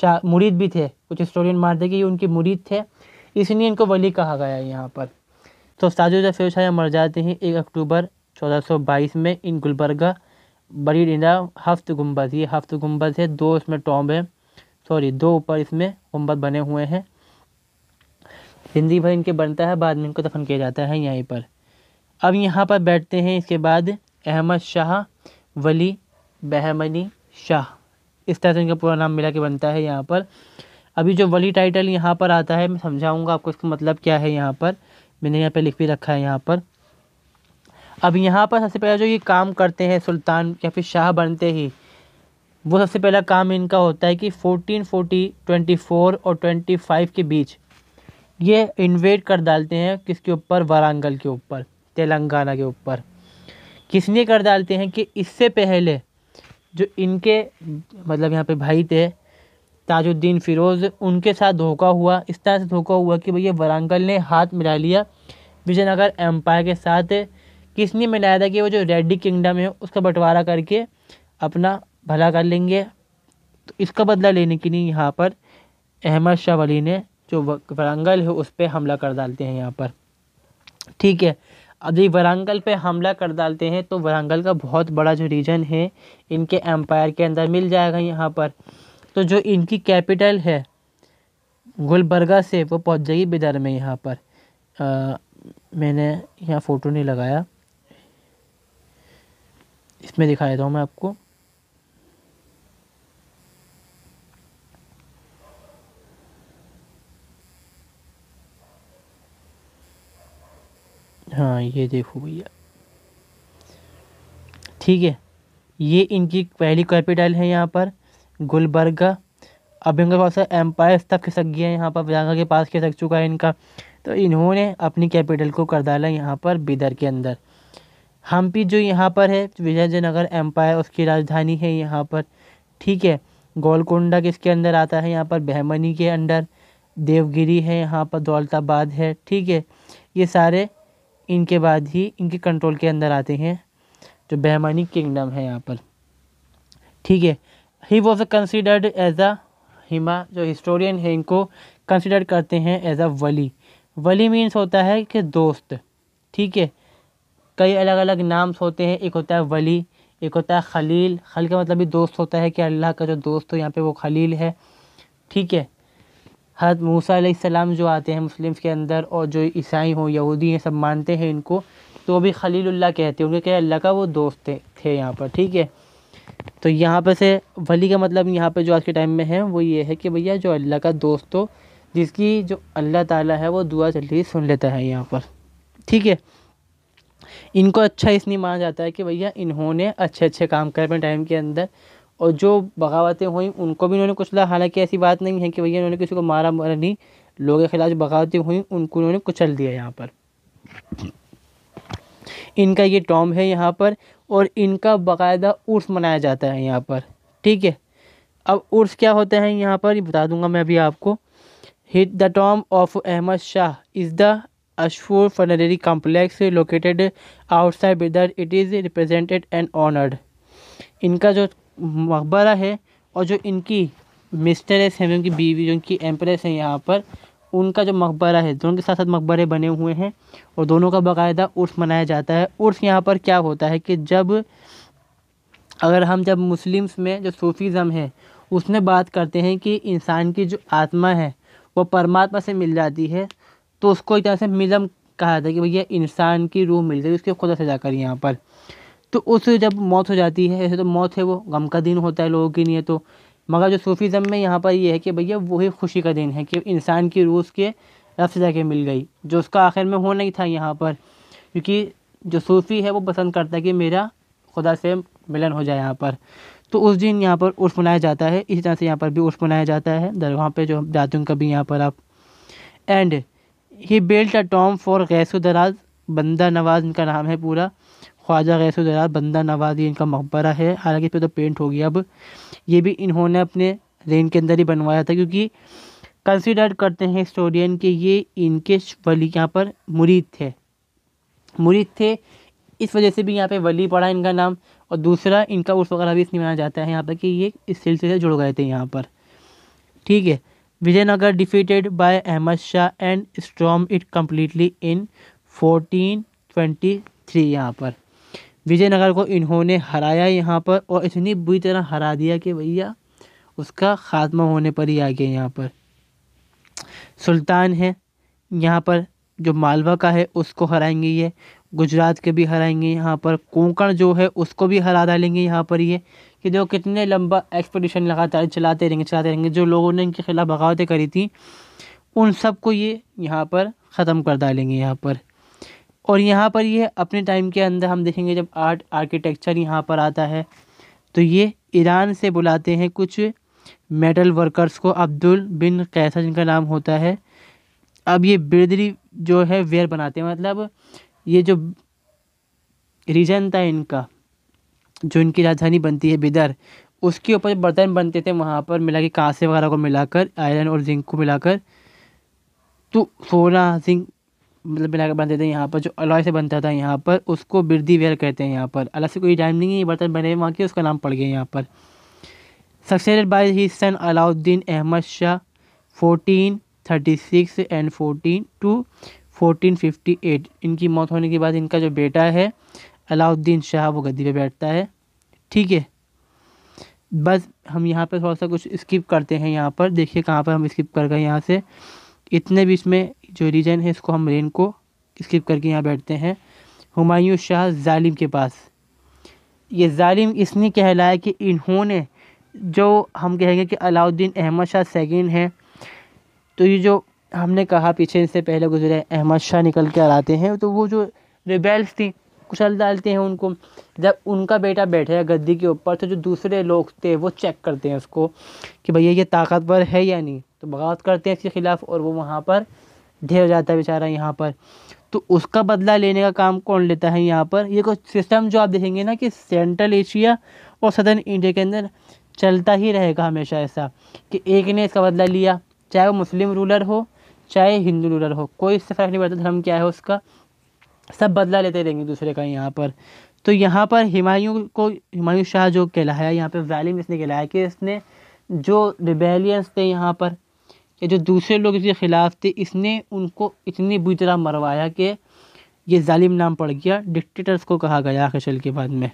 Speaker 1: शाह मुरीद भी थे कुछ हिस्टोरियन मानते कि ये उनके मुरीद थे इसलिए इनको वली कहा गया है यहाँ पर तो उस्ताद फिर शाह मर जाते हैं एक अक्टूबर 1422 में इन गुलबर्गा बड़ी डिंडा हफ्त गुम्बद ये हफ्त गुम्बद है दो इसमें टॉम्ब है सॉरी दो ऊपर इसमें गुम्बद बने हुए हैं जिंदगी भर इनके बनता है बाद में इनको दफन किया जाता है यहीं पर अब यहाँ पर बैठते हैं इसके बाद अहमद शाह वली बहमनी शाह इस तरह से इनका पूरा नाम मिला के बनता है यहाँ पर अभी जो वली टाइटल यहाँ पर आता है मैं समझाऊँगा आपको इसका मतलब क्या है यहाँ पर मैंने यहाँ पर लिख भी रखा है यहाँ पर अब यहाँ पर सबसे पहला जो ये काम करते हैं सुल्तान या फिर शाह बनते ही वो सबसे पहला काम इनका होता है कि 1440, 24 और 25 के बीच ये इन्वेट कर डालते हैं किसके ऊपर वारंगल के ऊपर तेलंगाना के ऊपर किसने कर डालते हैं कि इससे पहले जो इनके मतलब यहाँ पे भाई थे ताजुद्दीन फिरोज़ उनके साथ धोखा हुआ इस तरह से धोखा हुआ कि भैया वारंगल ने हाथ मिला लिया विजयनगर एम्पायर के साथ किसने मिलाया था कि वो जो रेड्डी किंगडम है उसका बंटवारा करके अपना भला कर लेंगे तो इसका बदला लेने के लिए यहाँ पर अहमद शाह वली ने जो वरंगल है उस पर हमला कर डालते हैं यहाँ पर ठीक है यदि वरंगल पे हमला कर डालते हैं तो वारंगल का बहुत बड़ा जो रीजन है इनके एम्पायर के अंदर मिल जाएगा यहाँ पर तो जो इनकी कैपिटल है गुलबर्गा से वो पहुँच जाएगी बिदर में यहाँ पर आ, मैंने यहाँ फ़ोटो नहीं लगाया इसमें दिखाया था मैं आपको हाँ ये देखो भैया ठीक है ये इनकी पहली कैपिटल है यहाँ पर गुलबर्गा अब इनका पास एम्पायर तक खिसक गया है यहाँ पर ब्रांगा के पास खिसक चुका है इनका तो इन्होंने अपनी कैपिटल को कर डाला यहाँ पर बिदर के अंदर हम्पी जो यहाँ पर है विजयनगर एम्पायर उसकी राजधानी है यहाँ पर ठीक है गोलकुंडा किसके अंदर आता है यहाँ पर बहमनी के अंडर देवगिरी है यहाँ पर दौलताबाद है ठीक है ये सारे इनके बाद ही इनके कंट्रोल के अंदर आते हैं जो बहमानी किंगडम है यहाँ पर ठीक है he was considered as a हिमा जो हिस्टोरियन है इनको कंसिडर करते हैं as a Wali Wali means होता है कि दोस्त ठीक है कई अलग अलग नाम्स होते हैं एक होता है वली एक होता है खलील खल का मतलब भी दोस्त होता है कि अल्लाह का जो दोस्त हो यहाँ पे वो खलील है ठीक है हज़रत मूसा जो आते हैं मुस्लिम्स के अंदर और जो ईसाई हों यहूदी हैं सब मानते हैं इनको तो भी खलीलुल्लाह कहते हैं उनके क्या अल्लाह का वो दोस्त थे थे यहाँ पर ठीक है तो यहाँ पर से वली का मतलब यहाँ पर जो आज के टाइम में है वो ये है कि भैया जो अल्लाह का दोस्त हो जिसकी जो अल्लाह ताला है वो दुआ जल्दी सुन लेता है यहाँ पर ठीक है इनको अच्छा इसलिए माना जाता है कि भैया इन्होंने अच्छे अच्छे काम कर अपने टाइम के अंदर और जो बगावतें हुई उनको भी इन्होंने कुचला हालांकि ऐसी बात नहीं है कि भैया उन्होंने किसी को मारा मारा नहीं लोगों के खिलाफ बगावतें हुई उनको उन्होंने कुचल दिया यहाँ पर इनका ये टॉम है यहाँ पर और इनका बाकायदा उर्स मनाया जाता है यहाँ पर ठीक है अब उर्स क्या होता है यहाँ पर बता दूंगा मैं अभी आपको it the tomb of Ahmad Shah is the Ashtur funerary complex located outside Bidar it is represented and honoured इनका जो मकबरा है और जो इनकी मिस्टरेस हैं उनकी बीवी जो इनकी एम्प्रेस हैं यहाँ पर उनका जो मकबरा है दोनों के साथ साथ मकबरे बने हुए हैं और दोनों का बाकायदा उर्स मनाया जाता है उर्स यहाँ पर क्या होता है कि जब अगर हम जब मुस्लिम्स में जो सूफीज़म है उसमें बात करते हैं कि इंसान की जो आत्मा है वो परमात्मा से मिल जाती है तो उसको एक तरह से मिलम कहा जाता है कि भैया इंसान की रूह मिल है उसके खुदा से जाकर यहाँ पर तो उस जब मौत हो जाती है ऐसे तो मौत है वो गम का दिन होता है लोगों के लिए तो मगर जो सूफ़ीज़म में यहाँ पर ये है कि भैया वही खुशी का दिन है कि इंसान की रूह उसके रफ़ से जाके मिल गई जो उसका आखिर में होना ही था यहाँ पर क्योंकि जो सूफ़ी है वो पसंद करता है कि मेरा खुदा से मिलन हो जाए यहाँ पर तो उस दिन यहाँ पर उर्फ मनाया जाता है इसी तरह से यहाँ पर भी उर्फ मनाया जाता है दरगाह पे जो जाते हैं कभी यहाँ पर आप and he built a tomb for Gesu Daraz बंदा नवाज इनका नाम है पूरा ख्वाजा जरा बंदा नवाजी इनका मकबरा है हालांकि इस पर तो पेंट हो गया अब ये भी इन्होंने अपने रेन के अंदर ही बनवाया था क्योंकि कंसिडर करते हैं हिस्टोरियन के ये इनके वली यहाँ पर मुरीद थे मुरीद थे इस वजह से भी यहाँ पे वली पड़ा इनका नाम और दूसरा इनका उर्स वगैरह भी इसलिए माना जाता है यहाँ पर कि ये इस सिलसिले से जुड़ गए थे यहाँ पर ठीक है Vijayanagar defeated by Ahmad Shah and storm it completely in fourteen twenty three यहाँ पर विजयनगर को इन्होंने हराया यहाँ पर और इतनी बुरी तरह हरा दिया कि भैया उसका ख़ात्मा होने पर ही आ गया यहाँ पर सुल्तान है यहाँ पर जो मालवा का है उसको हराएंगे ये गुजरात के भी हराएंगे यहाँ पर कोंकण जो है उसको भी हरा डालेंगे यहाँ पर ये कि जो कितने लंबा एक्सपडिशन लगातार चलाते रहेंगे चलाते रहेंगे जो लोगों ने इनके खिलाफ बगावतें करी थी उन सबको ये यहाँ पर ख़त्म कर डालेंगे यहाँ पर और यहाँ पर ये अपने टाइम के अंदर हम देखेंगे जब आर्ट आर्किटेक्चर यहाँ पर आता है तो ये ईरान से बुलाते हैं कुछ मेटल वर्कर्स को अब्दुल बिन कैसा जिनका नाम होता है अब ये बिरदरी जो है वेयर बनाते हैं मतलब ये जो रीजन था इनका जो इनकी राजधानी बनती है बिदर उसके ऊपर बर्तन बनते थे वहाँ पर मिला के कांसे वगैरह को मिलाकर आयरन और जिंक को मिलाकर तो सोना जिंक मतलब मिलाकर बना देते हैं यहाँ पर जो अलॉय से बनता था यहाँ पर उसको बिरदी वेयर कहते हैं यहाँ पर अलग से कोई टाइम नहीं है ये बर्तन बने वहाँ के उसका नाम पड़ गया यहाँ पर succeed by he son Alauddin Ahmad Shah fourteen thirty six and fourteen to fourteen fifty eight इनकी मौत होने के बाद इनका जो बेटा है अलाउद्दीन शाह वो गद्दी पे बैठता है ठीक है बस हम यहाँ पे थोड़ा सा कुछ स्किप करते हैं यहाँ पर देखिए कहाँ पर हम स्किप कर गए यहाँ से इतने बीच में जो रीजन है इसको हम रेन को स्किप करके यहाँ बैठते हैं हमायूँ शाह जालिम के पास ये जालिम इसने कहलाया कि इन्होंने जो हम कहेंगे कि अलाउद्दीन अहमद शाह सेकेंड हैं तो ये जो हमने कहा पीछे इनसे पहले गुजरे अहमद शाह निकल कर आते हैं तो वो जो रिबेल्स थी कुचल डालते हैं उनको जब उनका बेटा बैठे गद्दी के ऊपर तो जो दूसरे लोग थे वो चेक करते हैं उसको कि भैया ये ताकतवर है या नहीं तो बगावत करते हैं इसके ख़िलाफ़ और वो वहाँ पर ढेर हो जाता है बेचारा यहाँ पर तो उसका बदला लेने का काम कौन लेता है यहाँ पर ये कुछ सिस्टम जो आप देखेंगे ना कि सेंट्रल एशिया और सदर्न इंडिया के अंदर चलता ही रहेगा हमेशा ऐसा कि एक ने इसका बदला लिया चाहे वो मुस्लिम रूलर हो चाहे हिंदू रूलर हो कोई इससे फ़र्क नहीं पड़ता धर्म क्या है उसका सब बदला लेते रहेंगे दूसरे का यहाँ पर तो यहाँ पर हिमायूं को हिमायूँ शाह जो कहलाया यहाँ पर वैलिम इसने कहलाया कि इसने जो रिबेलियंस थे यहाँ पर ये जो दूसरे लोग इसके ख़िलाफ़ थे इसने उनको इतनी बुरी तरह मरवाया कि ये ालिम नाम पड़ गया डिक्टेटर्स को कहा गया आखिर के बाद में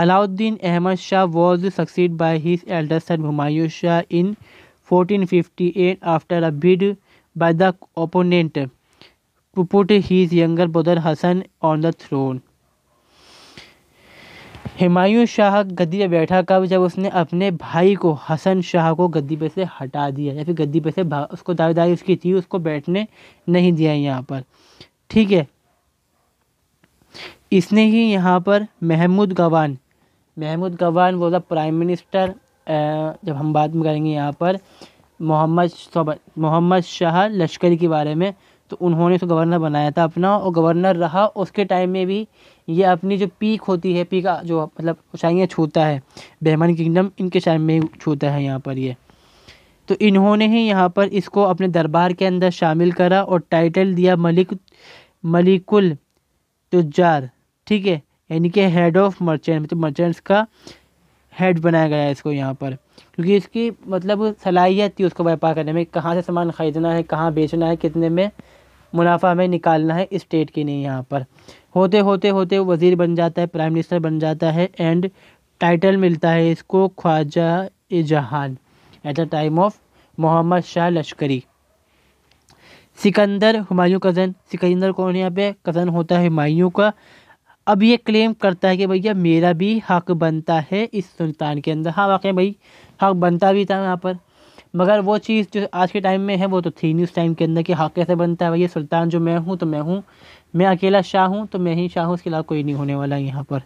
Speaker 1: Alauddin Ahmad Shah was succeed by his elder son Humayun Shah in 1458 after a bid अड by opponent to put his younger brother Hasan on the throne Humayun Shah गद्दी पर बैठा कब जब उसने अपने भाई को हसन शाह को गद्दी पर से हटा दिया या फिर गद्दी पे से उसको दावेदारी उसकी थी उसको बैठने नहीं दिया यहाँ पर ठीक है इसने ही यहाँ पर महमूद गवान महमूद गवान वो था प्राइम मिनिस्टर जब हम बात करेंगे यहाँ पर मोहम्मद मोहम्मद शाह लश्कर के बारे में तो उन्होंने उसको तो गवर्नर बनाया था अपना और गवर्नर रहा उसके टाइम में भी ये अपनी जो पीक होती है पीक जो मतलब ऊँचाइयाँ छूता है बहमन किंगडम इनके टाइम में छूता है यहाँ पर ये तो इन्होंने ही यहाँ पर इसको अपने दरबार के अंदर शामिल करा और टाइटल दिया मलिक मलिकुल तुजार ठीक है यानी कि हेड ऑफ मर्चेंट मतलब मर्चेंट्स का हेड बनाया गया है इसको यहाँ पर क्योंकि इसकी मतलब सलाहियत थी उसको व्यापार करने में कहाँ से सामान ख़रीदना है कहाँ बेचना है कितने में मुनाफा हमें निकालना है स्टेट के लिए यहाँ पर होते होते होते वो वज़ीर बन जाता है प्राइम मिनिस्टर बन जाता है एंड टाइटल मिलता है इसको Khwaja Jahan at the time of Mohammad Shah Lashkari Sikandar Humayun cousin Sikandar कौन यहाँ पे कज़न होता है हुमायूं का अब ये क्लेम करता है कि भैया मेरा भी हक बनता है इस सुल्तान के अंदर हाँ वाकई भाई हक बनता भी था यहाँ पर मगर वो चीज़ जो आज के टाइम में है वो तो थी नहीं उस टाइम के अंदर कि हाँ कैसे बनता है भैया सुल्तान जो मैं हूँ तो मैं हूँ मैं अकेला शाह हूँ तो मैं ही शाह हूँ उसके अलावा कोई नहीं होने वाला यहाँ पर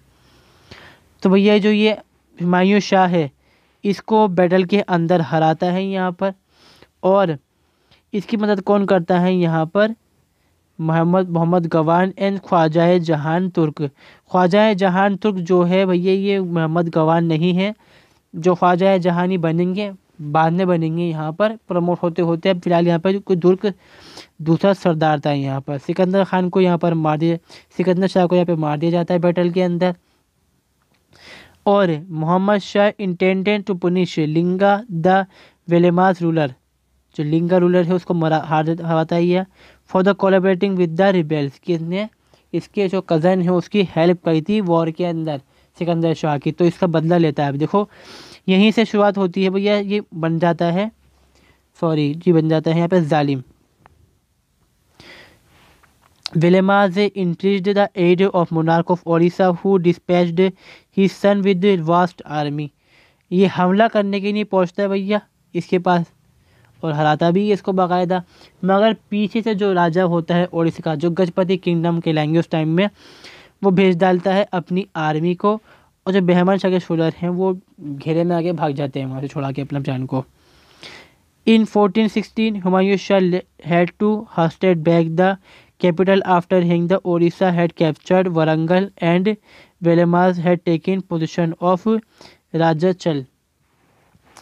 Speaker 1: तो भैया जो ये हमायूँ शाह है इसको बैटल के अंदर हराता है यहाँ पर और इसकी मदद कौन करता है यहाँ पर मोहम्मद मोहम्मद गवान एंड ख्वाजा जहान तुर्क ख्वाजा जहान तुर्क जो है भैया ये मोहम्मद गवान नहीं है जो ख्वाजा जहानी बनेंगे बाद में बनेंगे यहाँ पर प्रमोट होते होते अब फिलहाल यहाँ पर कोई तुर्क दूसरा सरदार था यहाँ पर सिकंदर खान को यहाँ पर मार दिया सिकंदर शाह को यहाँ पर मार दिया जाता है बैटल के अंदर और Mohammad Shah intended to punish Linga the Velamas ruler जो लिंगा रूलर है उसको मरा हार हराता ही है for the collaborating with the rebels किसने इसके जो कज़न है उसकी हेल्प करी थी वॉर के अंदर सिकंदर शाह की तो इसका बदला लेता है अब देखो यहीं से शुरुआत होती है भैया ये बन जाता है सॉरी जी बन जाता है यहाँ पे जालिम Velamas increased the aid of monarch of Odisha who dispatched he son with vast army ये हमला करने के लिए पहुँचता है भैया इसके पास और हराता भी इसको बाकायदा मगर पीछे से जो राजा होता है ओडिशा का जो गजपति किंगडम के लैंग्वेज उस टाइम में वो भेज डालता है अपनी आर्मी को और जो बेहमान शाह के सोल्जर हैं वो घेरे में आगे भाग जाते हैं वहाँ से छोड़ा के अपना जान को in 1416 Humayun Shah had to hasted back the capital after hearing the Odisha had captured Warangal and Velamas had taken position of Rajachal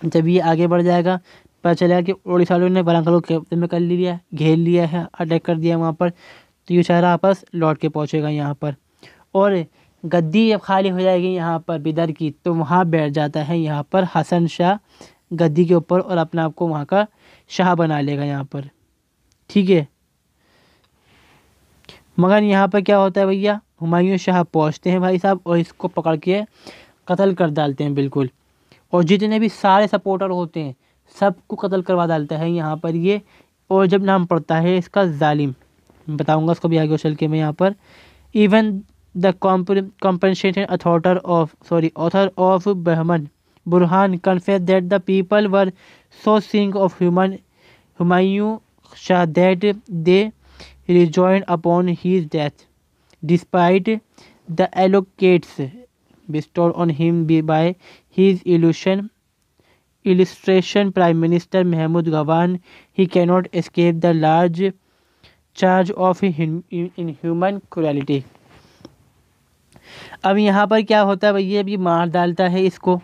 Speaker 1: जब ये आगे बढ़ जाएगा पता चलेगा कि उड़ीसा वालों ने वरंगल को कैप्चर में कर लिया घेर लिया है अटैक कर दिया वहाँ पर तो ये चाह आपस लौट के पहुँचेगा यहाँ पर और गद्दी जब खाली हो जाएगी यहाँ पर बिदर की तो वहाँ बैठ जाता है यहाँ पर हसन शाह गद्दी के ऊपर और अपने आप को वहाँ का शाह बना लेगा यहाँ पर ठीक है मगर यहाँ पर क्या होता है भैया हमायूं शाह पहुँचते हैं भाई साहब और इसको पकड़ के कत्ल कर डालते हैं बिल्कुल और जितने भी सारे सपोर्टर होते हैं सबको कत्ल करवा डालता है यहाँ पर ये और जब नाम पड़ता है इसका जालिम बताऊँगा उसको भी आगे चल के मैं यहाँ पर even the compensated author of sorry author of Bahman Burhan confess that the people were so sick of human Humayun Shah that they rejoice upon his death despite the accolades bestow on him by his illusion illustration prime minister Mahmud Gawan he cannot escape the large charge of in human cruelty अब यहाँ पर क्या होता है भैया अभी मार डालता है इसको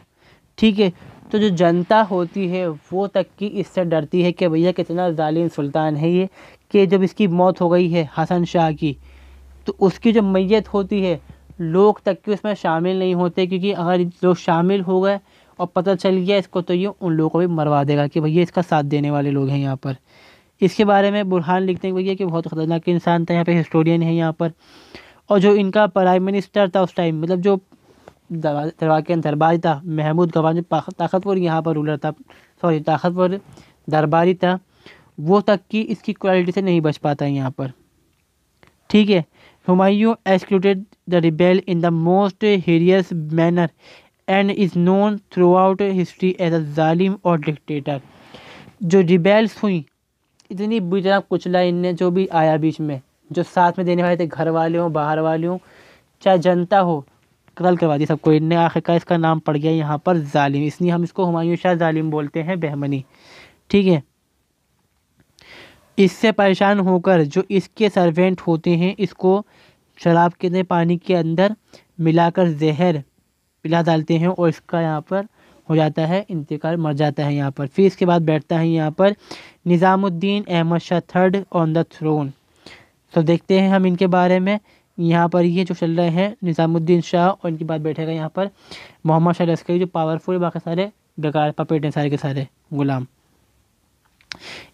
Speaker 1: ठीक है तो जो जनता होती है वो तक की इससे डरती है कि भैया कितना जालिम सुल्तान है ये कि जब इसकी मौत हो गई है हसन शाह की तो उसकी जो मैत होती है लोग तक की उसमें शामिल नहीं होते क्योंकि अगर लोग शामिल हो गए और पता चल गया इसको तो ये उन लोगों को भी मरवा देगा कि भैया इसका साथ देने वाले लोग हैं यहाँ पर इसके बारे में बुरहान लिखते हैं भैया कि बहुत ख़तरनाक इंसान था यहाँ पर हिस्टोरियन है यहाँ पर और जो इनका प्राइम मिनिस्टर था उस टाइम मतलब जो दरबार के दरबारी था महमूद गवान जो ताकतवर यहाँ पर रूलर था सॉरी ताकतवर दरबारी था वो तक कि इसकी क्वालिटी से नहीं बच पाता यहाँ पर ठीक है Humayun executed the rebel in the most hideous manner and is known throughout history as a जालिम और डिक्टेटर जो रिबेल्स हुई इतनी बुरी तरह कुचला इनने जो भी आया बीच में जो साथ में देने वाले थे घर वाले हों बाहर वाले हों चाहे जनता हो कत्ल करवा दी सबको इनने आखिरकार इसका नाम पड़ गया यहाँ पर जालिम इसलिए हम इसको हमायूं शाह जालिम बोलते हैं बहमनी ठीक है इससे परेशान होकर जो इसके सर्वेंट होते हैं इसको शराब के पानी के अंदर मिलाकर जहर पिला डालते हैं और इसका यहाँ पर हो जाता है इंतकाल मर जाता है यहाँ पर फिर इसके बाद बैठता है यहाँ पर Nizamuddin Ahmad Shah third on the throne तो देखते हैं हम इनके बारे में यहाँ पर ये जो चल रहे हैं निज़ामुद्दीन शाह और इनके बाद बैठेगा यहाँ पर मोहम्मद शाह लश्करी जो पावरफुल बाकी सारे बेकार पपेट हैं सारे के सारे गुलाम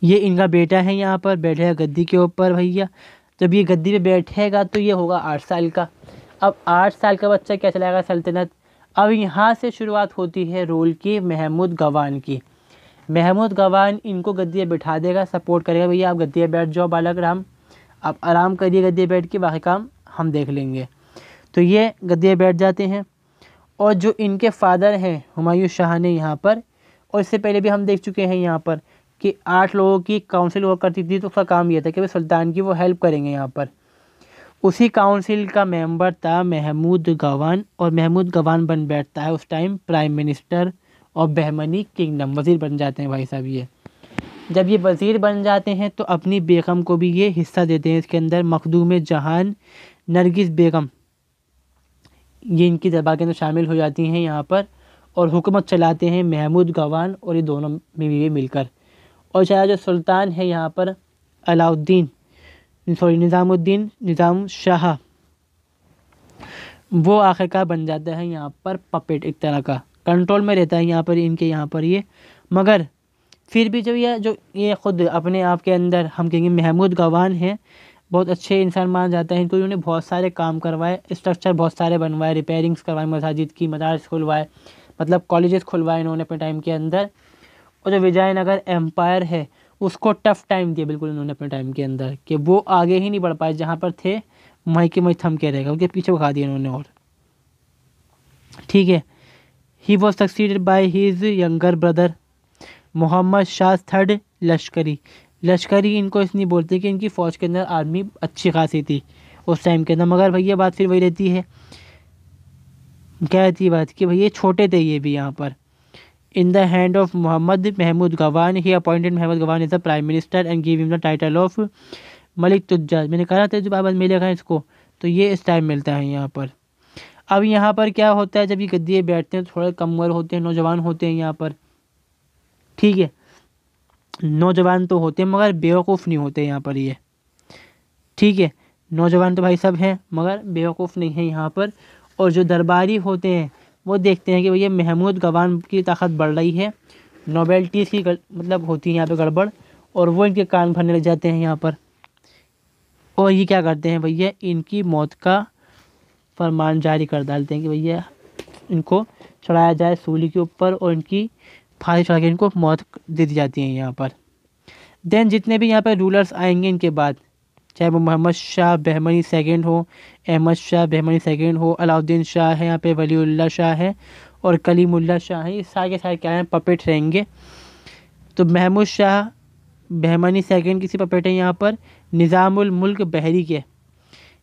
Speaker 1: ये इनका बेटा है यहाँ पर बैठेगा गद्दी के ऊपर भैया जब ये गद्दी पे बैठेगा तो ये होगा आठ साल का अब आठ साल का बच्चा क्या चलाएगा सल्तनत अब यहाँ से शुरुआत होती है रोल की महमूद गवान की महमूद गवान इनको गद्दी बैठा देगा सपोर्ट करेगा भैया आप गद्दी बैठ जाओ बालक राम आप आराम करिए गद्दे बैठ के बाकी काम हम देख लेंगे तो ये गद्दे बैठ जाते हैं और जो इनके फादर हैं हमायूँ शाह ने यहाँ पर और इससे पहले भी हम देख चुके हैं यहाँ पर कि आठ लोगों की काउंसिल हुआ करती थी तो उसका काम यह था कि वे सुल्तान की वो हेल्प करेंगे यहाँ पर उसी काउंसिल का मेंबर था महमूद गवान और महमूद गवान बन बैठता है उस टाइम प्राइम मिनिस्टर और बहमनी किंगडम वज़ीर बन जाते हैं भाई साहब ये जब ये वज़ीर बन जाते हैं तो अपनी बेगम को भी ये हिस्सा देते हैं इसके अंदर मखदूम जहान नरगिस बेगम ये इनकी दरबार के अंदर शामिल हो जाती हैं यहाँ पर और हुकूमत चलाते हैं महमूद गवान और ये दोनों में भी मिलकर और शायद जो सुल्तान है यहाँ पर अलाउद्दीन सॉरी निज़ामुद्दीन निज़ाम शाह वो आखिरकार बन जाता है यहाँ पर पपेट एक तरह का कंट्रोल में रहता है यहाँ पर इनके यहाँ पर ये मगर फिर भी जो यह जो ये ख़ुद अपने आप के अंदर हम कहेंगे महमूद गवान हैं बहुत अच्छे इंसान माना जाता है इनको इन्होंने बहुत सारे काम करवाए स्ट्रक्चर बहुत सारे बनवाए रिपेयरिंग्स करवाए मसाजिद की मदारस खुलवाए मतलब कॉलेजेस खुलवाए इन्होंने अपने टाइम के अंदर और जो विजयनगर एम्पायर है उसको टफ़ टाइम दिया बिल्कुल इन्होंने अपने टाइम के अंदर कि वो आगे ही नहीं बढ़ पाए जहाँ पर थे वहीं के वहीं थम के रहेगा उनके पीछे भगा दिया इन्होंने और ठीक है he was succeeded by his younger brother Mohammad Shah third Lashkari Lashkari इनको इसलिए बोलते कि इनकी फ़ौज के अंदर आर्मी अच्छी खासी थी उस टाइम के अंदर मगर भैया बात फिर वही रहती है क्या रहती बात कि भैया छोटे थे ये भी यहाँ पर in the hand of Mohammad Mahmud Gawan he appointed Mahmud Gawan as a prime minister and give him the title of Malik Tujjar मैंने कहा था जब आबाद मिलेगा इसको तो ये इस टाइम मिलता है यहाँ पर अब यहाँ पर क्या होता है जब ये गद्दी बैठते हैं थोड़े कमवर होते हैं नौजवान होते हैं यहाँ पर ठीक है नौजवान तो होते हैं मगर बेवकूफ़ नहीं होते यहाँ पर ये ठीक है नौजवान तो भाई सब हैं मगर बेवकूफ़ नहीं है यहाँ पर और जो दरबारी होते हैं वो देखते हैं कि भैया महमूद गवान की ताकत बढ़ रही है नोबेल्टीज़ की गड़, मतलब होती है यहाँ पर गड़बड़ और वो इनके कान भरने लग जाते हैं यहाँ पर और ये क्या करते हैं भैया इनकी मौत का फरमान जारी कर डालते हैं कि भैया इनको चढ़ाया जाए सूली के ऊपर और इनकी फांसी चढ़ा के इनको मौत दे दी जाती है यहाँ पर देन जितने भी यहाँ पर रूलर्स आएंगे इनके बाद चाहे वो मोहम्मद शाह बहमनी सेकेंड हो अहमद शाह बहमनी सेकेंड हो अलाउद्दीन शाह है यहाँ पे वलीउल्ला शाह है और कलीमुल्ला शाह है ये सारे के सारे क्या हैं पपेट रहेंगे तो महमूद शाह बहमनी सेकेंड किसी पपेट है यहाँ पर निज़ामुल मुल्क बहरी के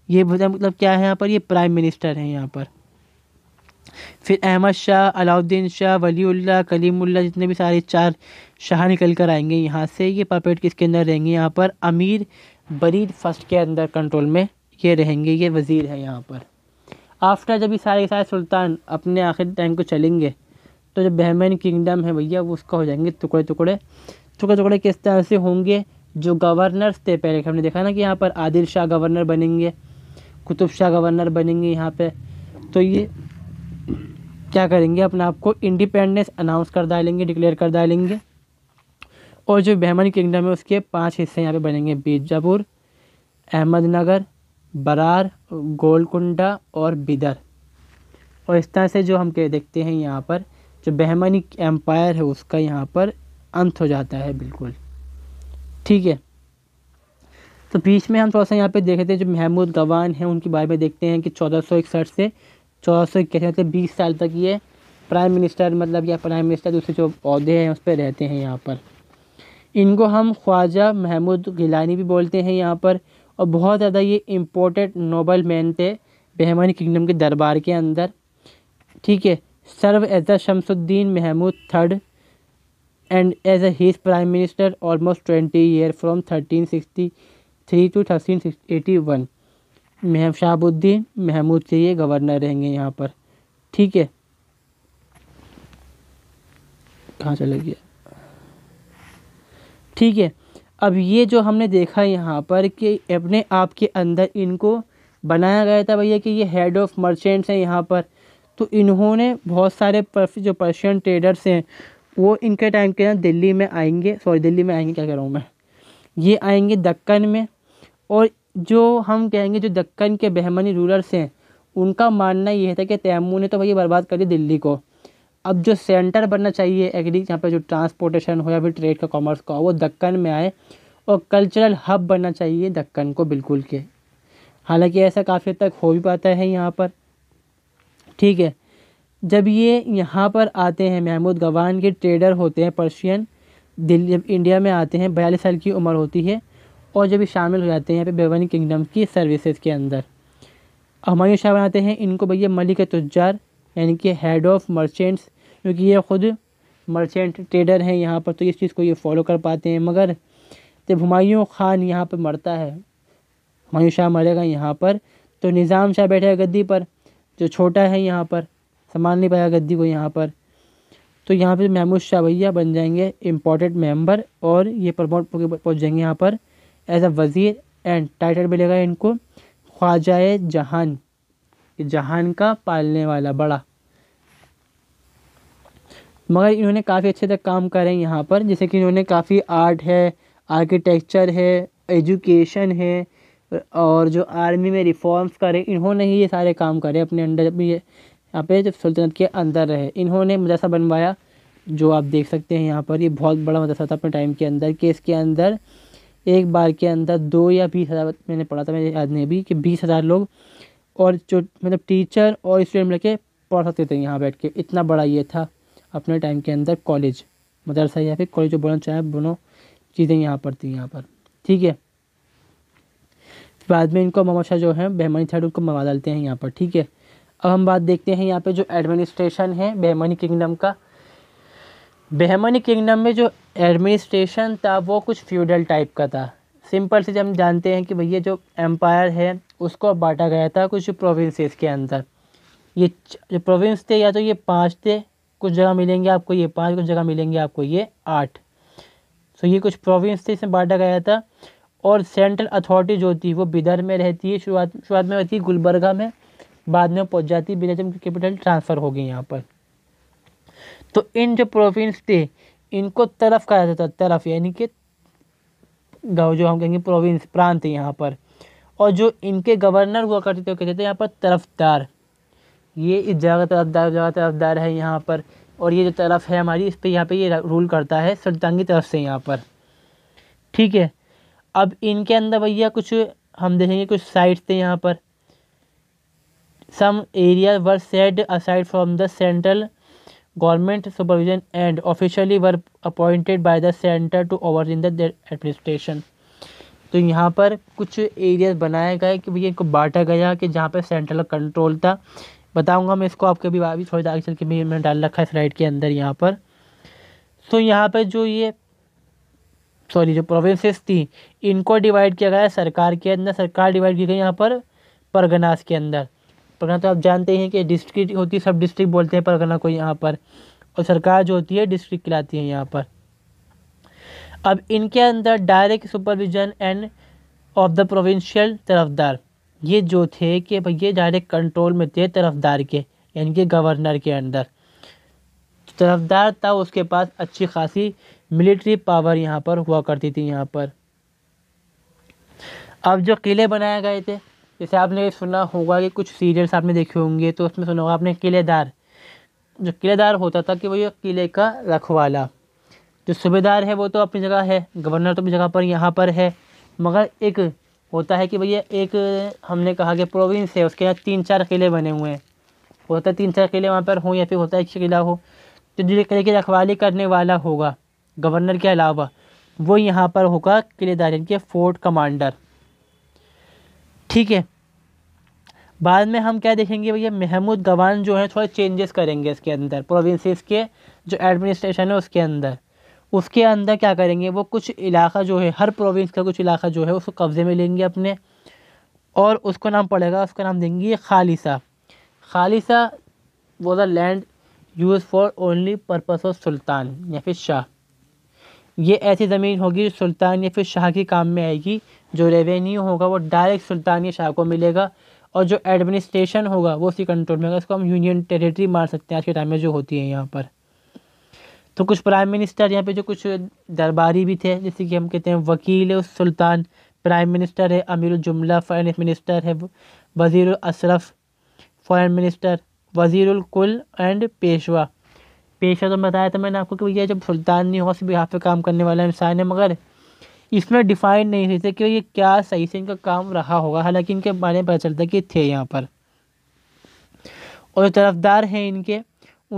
Speaker 1: ये मतलब क्या है यहाँ पर ये प्राइम मिनिस्टर हैं यहाँ पर फिर अहमद शाह अलाउद्दीन शाह वलीउल्ला कलीमुल्ला जितने भी सारे चार शाह निकल कर आएंगे यहाँ से ये पपेट किसके अंदर रहेंगे यहाँ पर अमीर बरीद फर्स्ट के अंदर कंट्रोल में ये रहेंगे ये वज़ीर है यहाँ पर आफ्टर जब ये सारे सारे सुल्तान अपने आखिर टाइम को चलेंगे तो जो बहमन किंगडम है भैया वो उसका हो जाएंगे टुकड़े टुकड़े टुकड़े टुकड़े किस तरह से होंगे जो गवर्नर्स थे पहले हमने देखा ना कि यहाँ पर आदिल शाह गवर्नर बनेंगे कुतुब शाह गवर्नर बनेंगे यहाँ पर तो ये क्या करेंगे अपने आप को इंडिपेंडेंस अनाउंस कर डालेंगे डिक्लेयर कर डालेंगे और जो बहमन किंगडम है उसके पांच हिस्से यहाँ पे बनेंगे बीजापुर अहमदनगर बरार गोलकुंडा और बिदर और इस तरह से जो हम कह देखते हैं यहाँ पर जो बहमनी एम्पायर है उसका यहाँ पर अंत हो जाता है बिल्कुल ठीक है तो बीच में हम थोड़ा सा यहाँ पे देखते हैं जो महमूद गवान हैं उनके बारे में देखते हैं कि चौदह से चौदह सौ इक्यासी मतलब बीस साल तक ये प्राइम मिनिस्टर मतलब या प्राइम मिनिस्टर दूसरे जो पौधे हैं उस पर रहते हैं यहाँ पर इनको हम ख्वाजा महमूद गिलानी भी बोलते हैं यहाँ पर और बहुत ज़्यादा ये इम्पोर्टेंट नोबल मैन थे बहमानी किंगडम के दरबार के अंदर ठीक है serve as a Shamsuddin Mahmud third and as as prime minister almost twenty year from thirteen sixty three to thirteen eighty one मह शहाबुद्दीन महमूद से ये गवर्नर रहेंगे यहाँ पर ठीक है कहाँ चले गया ठीक है अब ये जो हमने देखा यहाँ पर कि अपने आप के अंदर इनको बनाया गया था भैया कि ये हेड ऑफ मर्चेंट्स हैं यहाँ पर तो इन्होंने बहुत सारे जो पर्शियन ट्रेडर्स हैं वो इनके टाइम के दिल्ली में आएंगे सॉरी दिल्ली में आएंगे क्या कह रहा हूँ मैं ये आएंगे दक्कन में और जो हम कहेंगे जो दक्कन के बहमनी रूलर्स हैं उनका मानना ये था कि तैमू ने तो भैया बर्बाद कर दिया दिल्ली को अब जो सेंटर बनना चाहिए एग्री यहाँ पर जो ट्रांसपोर्टेशन हो या फिर ट्रेड का कॉमर्स का वो दक्कन में आए और कल्चरल हब बनना चाहिए दक्कन को बिल्कुल के हालांकि ऐसा काफ़ी हद तक हो भी पाता है यहाँ पर ठीक है जब ये यहाँ पर आते हैं महमूद गवान के ट्रेडर होते हैं पर्शियन दिल्ली जब इंडिया में आते हैं बयालीस साल की उम्र होती है और जब भी शामिल हो जाते हैं यहाँ पे बेवनी किंगडम की सर्विसेज के अंदर हमारे शाह बनाते हैं इनको भैया मलिक तुजार यानी कि हेड ऑफ मर्चेंट्स क्योंकि ये ख़ुद मर्चेंट ट्रेडर हैं यहाँ पर तो इस चीज़ को ये फॉलो कर पाते हैं मगर जब हमायूँ खान यहाँ पर मरता है हमायूँ शाह मरेगा यहाँ पर तो निज़ाम शाह बैठेगा गद्दी पर जो छोटा है यहाँ पर संभाल नहीं पाया गद्दी को यहाँ पर तो यहाँ पर महमूद शाह भैया बन जाएंगे इम्पोर्टेंट मेंबर और ये प्रमोट पहुँच जाएंगे यहाँ पर एज अ वज़ीर एंड टाइटल मिलेगा इनको ख्वाजा जहान जहान का पालने वाला बड़ा मगर इन्होंने काफ़ी अच्छे तक काम करें यहाँ पर जैसे कि इन्होंने काफ़ी आर्ट है आर्किटेक्चर है एजुकेशन है और जो आर्मी में रिफॉर्म्स करें इन्होंने ही ये सारे काम करे अपने अंडर भी यहाँ पे जब सल्तनत के अंदर रहे इन्होंने मदरसा बनवाया जो आप देख सकते हैं यहाँ पर ये बहुत बड़ा मदरसा था अपने टाइम के अंदर कि इसके अंदर एक बार के अंदर दो या बीस हज़ार मैंने पढ़ा था मेरे याद नहीं अभी कि बीस हज़ार लोग और जो मतलब टीचर और स्टूडेंट मिलकर पढ़ सकते थे यहाँ बैठ के इतना बड़ा ये था अपने टाइम के अंदर कॉलेज मदरसा या फिर कॉलेज जो बोलना चाहे दोनों चीज़ें यहाँ पर थी यहाँ पर ठीक है बाद में इनको शाह जो है बहमनी थर्ड उनको मवा डालते हैं यहाँ पर ठीक है अब हम बात देखते हैं यहाँ पे जो एडमिनिस्ट्रेशन है बहमनी किंगडम का बेहमनी किंगडम में जो एडमिनिस्ट्रेशन था वो कुछ फ्यूडल टाइप का था सिंपल से जब हम जानते हैं कि भैया जो एम्पायर है उसको बांटा गया था कुछ प्रोविंसेस के अंदर ये जो प्रोविंस थे या तो ये पाँच थे कुछ जगह मिलेंगे आपको ये पाँच कुछ जगह मिलेंगे आपको ये आठ सो ये कुछ प्रोविंस थे इसमें बांटा गया था और सेंट्रल अथॉरिटी जो होती है वो बिदर में रहती है शुरुआत शुरुआत में रहती है गुलबर्गा में बाद में पहुंच जाती है बिदर जब कैपिटल ट्रांसफ़र हो गई यहाँ पर तो इन जो प्रोविंस थे इनको तरफ कहा जाता था तरफ यानी कि गाँव जो हम कहेंगे प्रोविंस प्रांत यहाँ पर और जो इनके गवर्नर हुआ करते थे कहते थे यहाँ पर तरफदार ये इस जगह तरफदार जगह तरफदार है यहाँ पर और ये जो तरफ है हमारी इस पर यहाँ पर ये रूल करता है सुल्तान की तरफ से यहाँ पर ठीक है अब इनके अंदर भैया कुछ हम देखेंगे कुछ साइट्स थे यहाँ पर some area were set aside from the central government supervision and officially were appointed by the centre to over in administration तो यहाँ पर कुछ एरियाज बनाए गए कि भैया इनको बांटा गया कि जहाँ पर सेंट्रल कंट्रोल था बताऊँगा मैं इसको आपके भी अभी थोड़ी आगे चल के भी मैंने डाल रखा है स्लाइड के अंदर यहाँ पर तो यहाँ पर जो ये सॉरी जो प्रोविंसेस थी इनको डिवाइड किया गया सरकार के अंदर सरकार डिवाइड की गई यहाँ पर परगनास के अंदर परगना तो आप जानते हैं कि डिस्ट्रिक्ट होती है सब डिस्ट्रिक्ट बोलते हैं परगना को यहाँ पर और सरकार जो होती है डिस्ट्रिक्ट कहलाती है यहाँ पर अब इनके अंदर direct supervision and of the provincial तरफदार ये जो थे कि ये डायरेक्ट कंट्रोल में थे तरफदार के यानी कि गवर्नर के अंदर तरफदार था उसके पास अच्छी खासी मिलिट्री पावर यहाँ पर हुआ करती थी यहाँ पर अब जो किले बनाए गए थे जैसे आपने सुना होगा कि कुछ सीरियल्स आपने देखे होंगे तो उसमें सुना होगा आपने किलेदार जो किलेदार होता था कि वो ये किले का रखवाला जो सूबेदार है वो तो अपनी जगह है गवर्नर तो अपनी जगह पर यहाँ पर है मगर एक होता है कि भैया एक हमने कहा कि प्रोविंस है उसके यहाँ तीन चार किले बने हुए हैं होता है तीन चार किले वहाँ पर हों या फिर होता है एक किला हो तो जो किले की रखवाली करने वाला होगा गवर्नर के अलावा वो यहाँ पर होगा किलेदार यानी कि फोर्ट कमांडर ठीक है बाद में हम क्या देखेंगे भैया महमूद गवान जो है थोड़े चेंजेस करेंगे इसके अंदर प्रोविंसेस के जो एडमिनिस्ट्रेशन है उसके अंदर उसके अंदर क्या करेंगे वो कुछ इलाका जो है हर प्रोविंस का कुछ इलाका जो है उसको कब्ज़े में लेंगे अपने और उसको नाम पड़ेगा उसका नाम देंगे खालिसा खालिसा was a land use for only purpose of सुल्तान या फिर शाह ये ऐसी ज़मीन होगी जो सुल्तान या फिर शाह के काम में आएगी जो रेवेन्यू होगा वो डायरेक्ट सुल्तान या शाह को मिलेगा और जो एडमिनिस्ट्रेशन होगा वो उसी कंट्रोल में होगा इसको हम यूनियन टेरेटरी मान सकते हैं आज के टाइम में जो होती है यहाँ पर तो कुछ प्राइम मिनिस्टर यहाँ पे जो कुछ दरबारी भी थे जैसे कि हम कहते हैं वकील है सुल्तान प्राइम मिनिस्टर है अमीर जुमला फॉरन मिनिस्टर है वज़ीर अशरफ फॉरन मिनिस्टर वज़ीर कुल एंड पेशवा पेशवा तो बताया था मैंने आपको कि भैया जब सुल्तान नहीं होगा उस बिहार पर काम करने वाला इंसान है मगर इसमें डिफाइन नहीं थे, थे कि ये क्या सही से इनका काम रहा होगा हालांकि इनके बारे में पता चलता कि थे यहाँ पर और जो तरफदार हैं इनके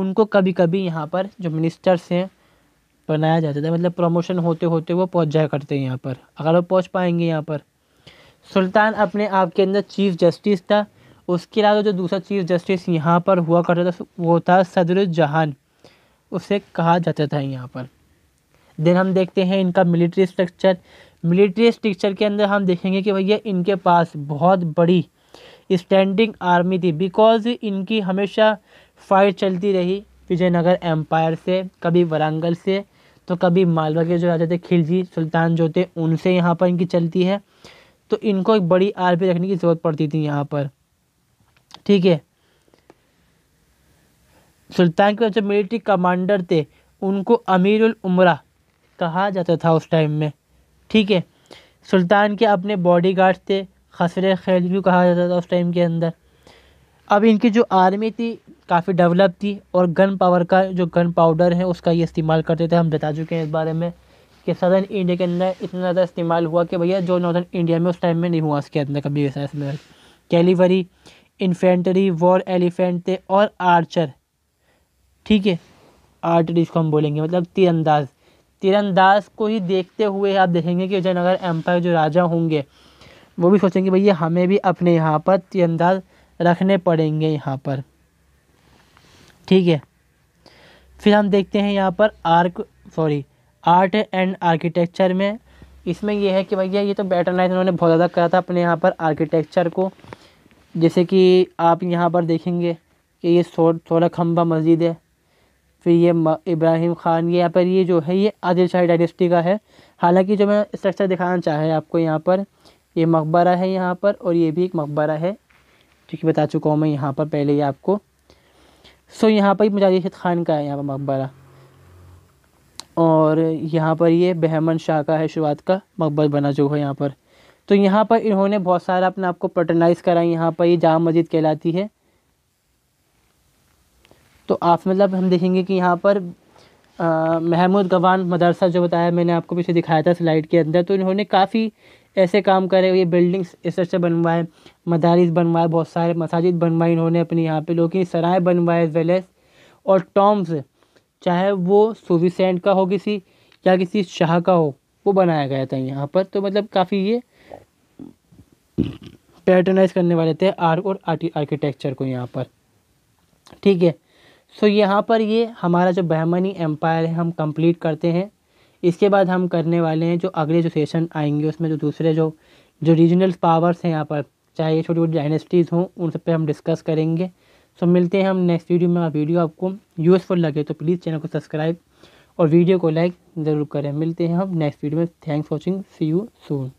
Speaker 1: उनको कभी कभी यहाँ पर जो मिनिस्टर्स हैं बनाया जाता था मतलब प्रमोशन होते होते वो पहुँच जाया करते हैं यहाँ पर अगर वो पहुँच पाएंगे यहाँ पर सुल्तान अपने आप के अंदर चीफ जस्टिस था उसके अलावा जो दूसरा चीफ जस्टिस यहाँ पर हुआ करता था वो था सदर जहान उसे कहा जाता था यहाँ पर देन हम देखते हैं इनका मिलिट्री स्ट्रक्चर मिलिट्री स्ट्रक्चर के अंदर हम देखेंगे कि भैया इनके पास बहुत बड़ी स्टैंडिंग आर्मी थी बिकॉज इनकी हमेशा फाइट चलती रही विजयनगर एम्पायर से कभी वरंगल से तो कभी मालवा के जो राजा थे खिलजी सुल्तान जो थे उनसे यहाँ पर इनकी चलती है तो इनको एक बड़ी आर्मी रखने की ज़रूरत पड़ती थी यहाँ पर ठीक है सुल्तान के जो मिलिट्री कमांडर थे उनको अमीरुल उमरा कहा जाता था उस टाइम में ठीक है सुल्तान के अपने बॉडी गार्ड थे खसरे खैल भी कहा जाता था उस टाइम के अंदर अब इनकी जो आर्मी थी काफ़ी डेवलप थी और गन पावर का जो गन पाउडर है उसका ये इस्तेमाल करते थे हम बता चुके हैं इस बारे में कि सदर्न इंडिया के अंदर इतना ज़्यादा इस्तेमाल हुआ कि भैया जो नॉर्दर्न इंडिया में उस टाइम में नहीं हुआ उसके अंदर कभी ऐसा इस्तेमाल कैलीवरी इन्फेंट्री वॉर एलिफेंट थे और आर्चर ठीक है आर्टरी इसको हम बोलेंगे मतलब तीरंदाज तीरंदाज को ही देखते हुए आप देखेंगे कि विजयनगर एम्पायर जो राजा होंगे वो भी सोचेंगे भैया हमें भी अपने यहाँ पर तीरंदाज रखने पड़ेंगे यहाँ पर ठीक है फिर हम देखते हैं यहाँ पर arc sorry art and architecture में इसमें यह है कि भैया ये तो बैटर नाइट उन्होंने बहुत ज़्यादा करा था अपने यहाँ पर आर्किटेक्चर को जैसे कि आप यहाँ पर देखेंगे कि ये सोलह खम्बा मस्जिद है फिर ये इब्राहिम ख़ान ये यहाँ पर ये जो है ये आदिल शाही डायनेस्टी का है हालांकि जो मैं स्ट्रक्चर दिखाना है आपको यहाँ पर ये मकबरा है यहाँ पर और ये भी एक मकबरा है क्योंकि बता चुका हूँ मैं यहाँ पर पहले ही आपको सो यहाँ पर मुजाहिद ख़ान का है यहाँ पर मकबरा और यहाँ पर ये बहमन शाह का है शुरुआत का मकबर बना जो है यहाँ पर तो यहाँ पर इन्होंने बहुत सारा अपने आपको पटर्नाइज़ प्रोटनाइज़ करा यहाँ पर ये जाम मस्जिद कहलाती है तो आप मतलब हम देखेंगे कि यहाँ पर महमूद गवान मदरसा जो बताया मैंने आपको पीछे दिखाया था स्लाइड के अंदर तो इन्होंने काफ़ी ऐसे काम करे ये बिल्डिंग्स इस तरह से बनवाए मदारस बनवाए बहुत सारे मसाजिद बनवाए इन्होंने अपने यहाँ पे लोग सराय बनवाए वेलेस वेल एज और टॉम्स चाहे वो सूवीसेंट का हो किसी या किसी शाह का हो वो बनाया गया था यहाँ पर तो मतलब काफ़ी ये पैटर्नाइज करने वाले थे आर्ट और आर्किटेक्चर को यहाँ पर ठीक है सो यहाँ पर ये हमारा जो बहमनी एम्पायर है हम कंप्लीट करते हैं इसके बाद हम करने वाले हैं जो अगले जो सेशन आएंगे उसमें जो दूसरे जो जो रीजनल पावर्स हैं यहाँ पर चाहे ये छोटी छोटी डायनेस्टीज़ हों उन सब पे हम डिस्कस करेंगे सो मिलते हैं हम नेक्स्ट वीडियो में वीडियो आपको यूज़फुल लगे तो प्लीज़ चैनल को सब्सक्राइब और वीडियो को लाइक ज़रूर करें मिलते हैं हम नेक्स्ट वीडियो में thanks watching see you soon